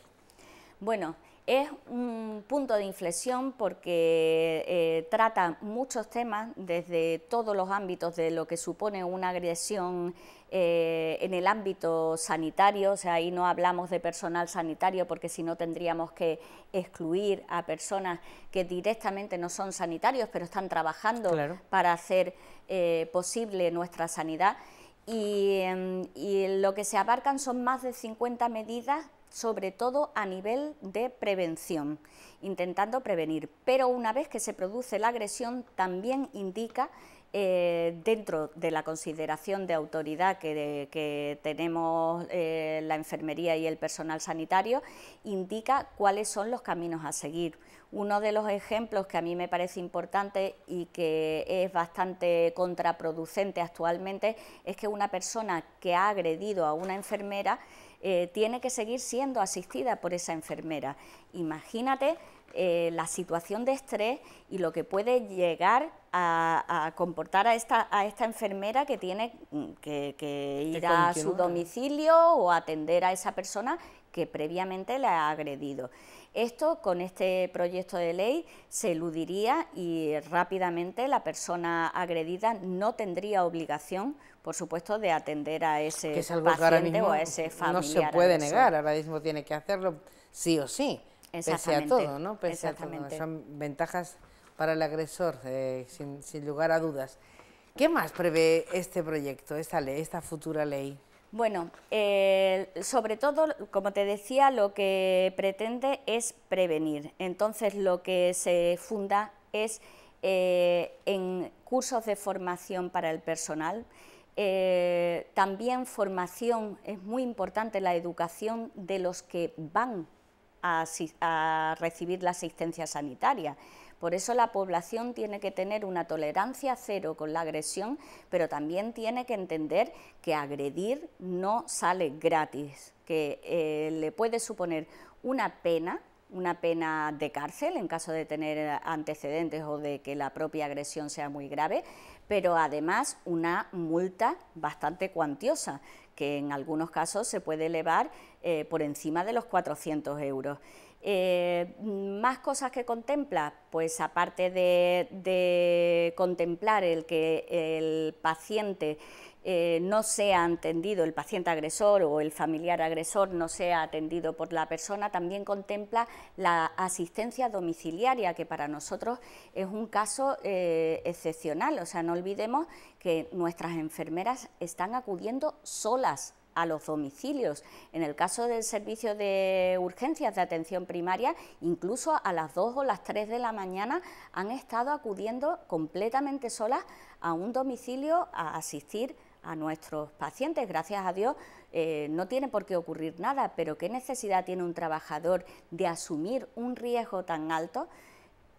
Bueno, es un punto de inflexión porque eh, trata muchos temas desde todos los ámbitos de lo que supone una agresión eh, en el ámbito sanitario, o sea, ahí no hablamos de personal sanitario porque si no tendríamos que excluir a personas que directamente no son sanitarios, pero están trabajando para hacer eh, posible nuestra sanidad. Y, em, y, lo que se abarcan son más de 50 medidas sobre todo a nivel de prevención, intentando prevenir. Pero una vez que se produce la agresión, también indica eh, dentro de la consideración de autoridad que, tenemos eh, la enfermería y el personal sanitario, indica cuáles son los caminos a seguir. Uno de los ejemplos que a mí me parece importante y que es bastante contraproducente actualmente es que una persona que ha agredido a una enfermera eh, tiene que seguir siendo asistida por esa enfermera. Imagínate eh, la situación de estrés y lo que puede llegar a, comportar a esta, enfermera que tiene mm, que, ir a su domicilio o atender a esa persona que previamente la ha agredido. Esto con este proyecto de ley se eludiría y rápidamente la persona agredida no tendría obligación, por supuesto, de atender a ese paciente o a ese familiar. No se puede negar, ahora mismo tiene que hacerlo sí o sí, pese a todo, Son ventajas para el agresor, eh, sin lugar a dudas. ¿Qué más prevé este proyecto, esta ley, esta futura ley? Bueno, eh, sobre todo, como te decía, lo que pretende es prevenir. Entonces, lo que se funda es eh, en cursos de formación para el personal. Eh, también formación, es muy importante la educación de los que van a recibir la asistencia sanitaria. Por eso la población tiene que tener una tolerancia cero con la agresión, pero también tiene que entender que agredir no sale gratis, que eh, le puede suponer una pena una pena de cárcel en caso de tener antecedentes o de que la propia agresión sea muy grave, pero además una multa bastante cuantiosa, que en algunos casos se puede elevar eh, por encima de los 400 euros. Eh, ¿Más cosas que contempla? Pues aparte de, contemplar el que el paciente eh, no sea atendido, el paciente agresor o el familiar agresor no sea atendido por la persona, también contempla la asistencia domiciliaria, que para nosotros es un caso eh, excepcional. O sea, no olvidemos que nuestras enfermeras están acudiendo solas a los domicilios, en el caso del servicio de urgencias de atención primaria, incluso a las 2 o las 3 de la mañana han estado acudiendo completamente solas a un domicilio a asistir a nuestros pacientes. Gracias a Dios eh, no tiene por qué ocurrir nada, pero ¿qué necesidad tiene un trabajador de asumir un riesgo tan alto?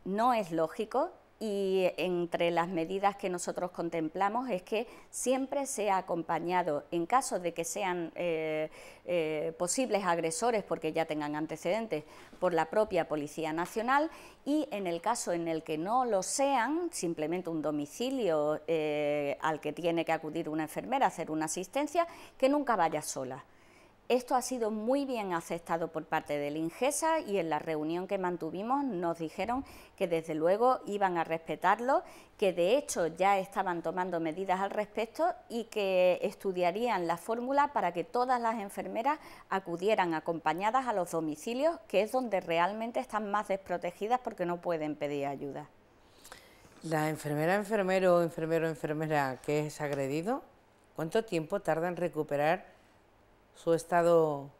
No es lógico y entre las medidas que nosotros contemplamos es que siempre sea acompañado, en caso de que sean eh, eh, posibles agresores, porque ya tengan antecedentes, por la propia Policía Nacional, y en el caso en el que no lo sean, simplemente un domicilio eh, al que tiene que acudir una enfermera, hacer una asistencia, que nunca vaya sola. Esto ha sido muy bien aceptado por parte de la INGESA y en la reunión que mantuvimos nos dijeron que desde luego iban a respetarlo, que de hecho ya estaban tomando medidas al respecto y que estudiarían la fórmula para que todas las enfermeras acudieran acompañadas a los domicilios, que es donde realmente están más desprotegidas porque no pueden pedir ayuda. La enfermera, enfermero, enfermero, enfermera que es agredido, ¿cuánto tiempo tarda en recuperar? su estado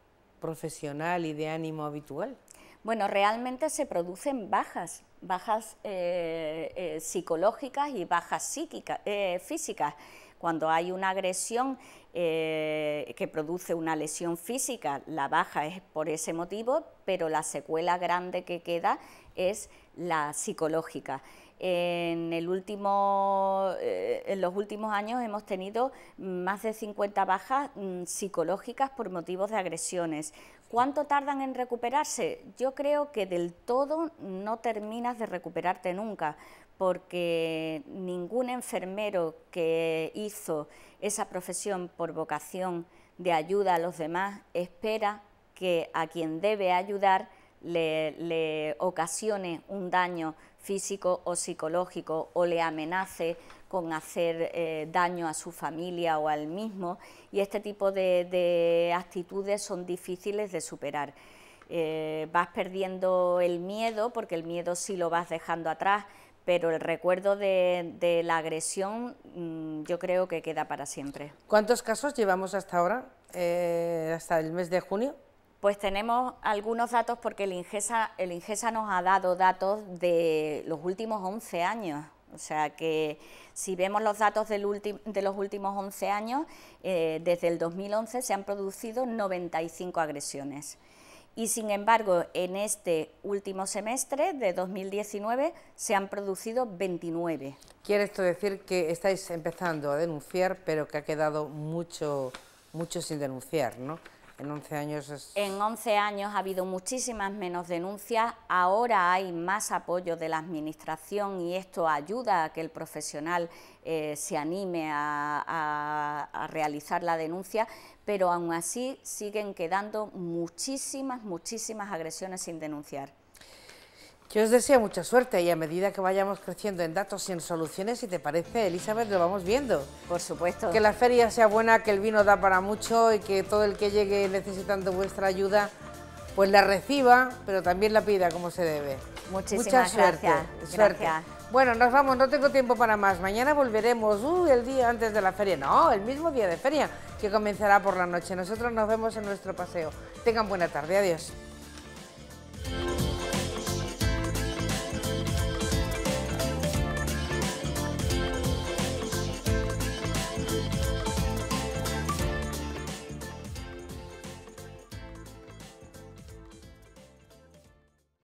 profesional y de ánimo habitual? Bueno, realmente se producen bajas, bajas eh, eh, psicológicas y bajas eh, físicas. Cuando hay una agresión que produce una lesión física, la baja es por ese motivo, pero la secuela grande que queda es la psicológica. En, eh, en los últimos años hemos tenido más de 50 bajas mm, psicológicas por motivos de agresiones. ¿Cuánto tardan en recuperarse? Yo creo que del todo no terminas de recuperarte nunca, porque ningún enfermero que hizo esa profesión por vocación de ayuda a los demás espera que a quien debe ayudar le, le ocasione un daño físico o psicológico o le amenace con hacer eh, daño a su familia o al mismo y este tipo de, actitudes son difíciles de superar. Eh, vas perdiendo el miedo porque el miedo sí lo vas dejando atrás, pero el recuerdo de, la agresión mm, yo creo que queda para siempre. ¿Cuántos casos llevamos hasta ahora, eh, hasta el mes de junio? Pues tenemos algunos datos porque el INGESA, nos ha dado datos de los últimos 11 años. O sea que si vemos los datos de los últimos 11 años, eh, desde el 2011 se han producido 95 agresiones. Y sin embargo, en este último semestre de 2019 se han producido 29. Quiere esto decir que estáis empezando a denunciar, pero que ha quedado mucho, mucho sin denunciar, ¿no? En 11 años ha habido muchísimas menos denuncias, ahora hay más apoyo de la administración y esto ayuda a que el profesional eh, se anime a, a realizar la denuncia, pero aún así siguen quedando muchísimas, muchísimas agresiones sin denunciar. Yo os deseo mucha suerte y a medida que vayamos creciendo en datos y en soluciones, si te parece, Elizabeth, lo vamos viendo. Por supuesto. Que la feria sea buena, que el vino da para mucho y que todo el que llegue necesitando vuestra ayuda, pues la reciba, pero también la pida como se debe. Muchísimas mucha suerte. Bueno, nos vamos, no tengo tiempo para más. Mañana volveremos uh, el día antes de la feria. No, el mismo día de feria, que comenzará por la noche. Nosotros nos vemos en nuestro paseo. Tengan buena tarde, adiós.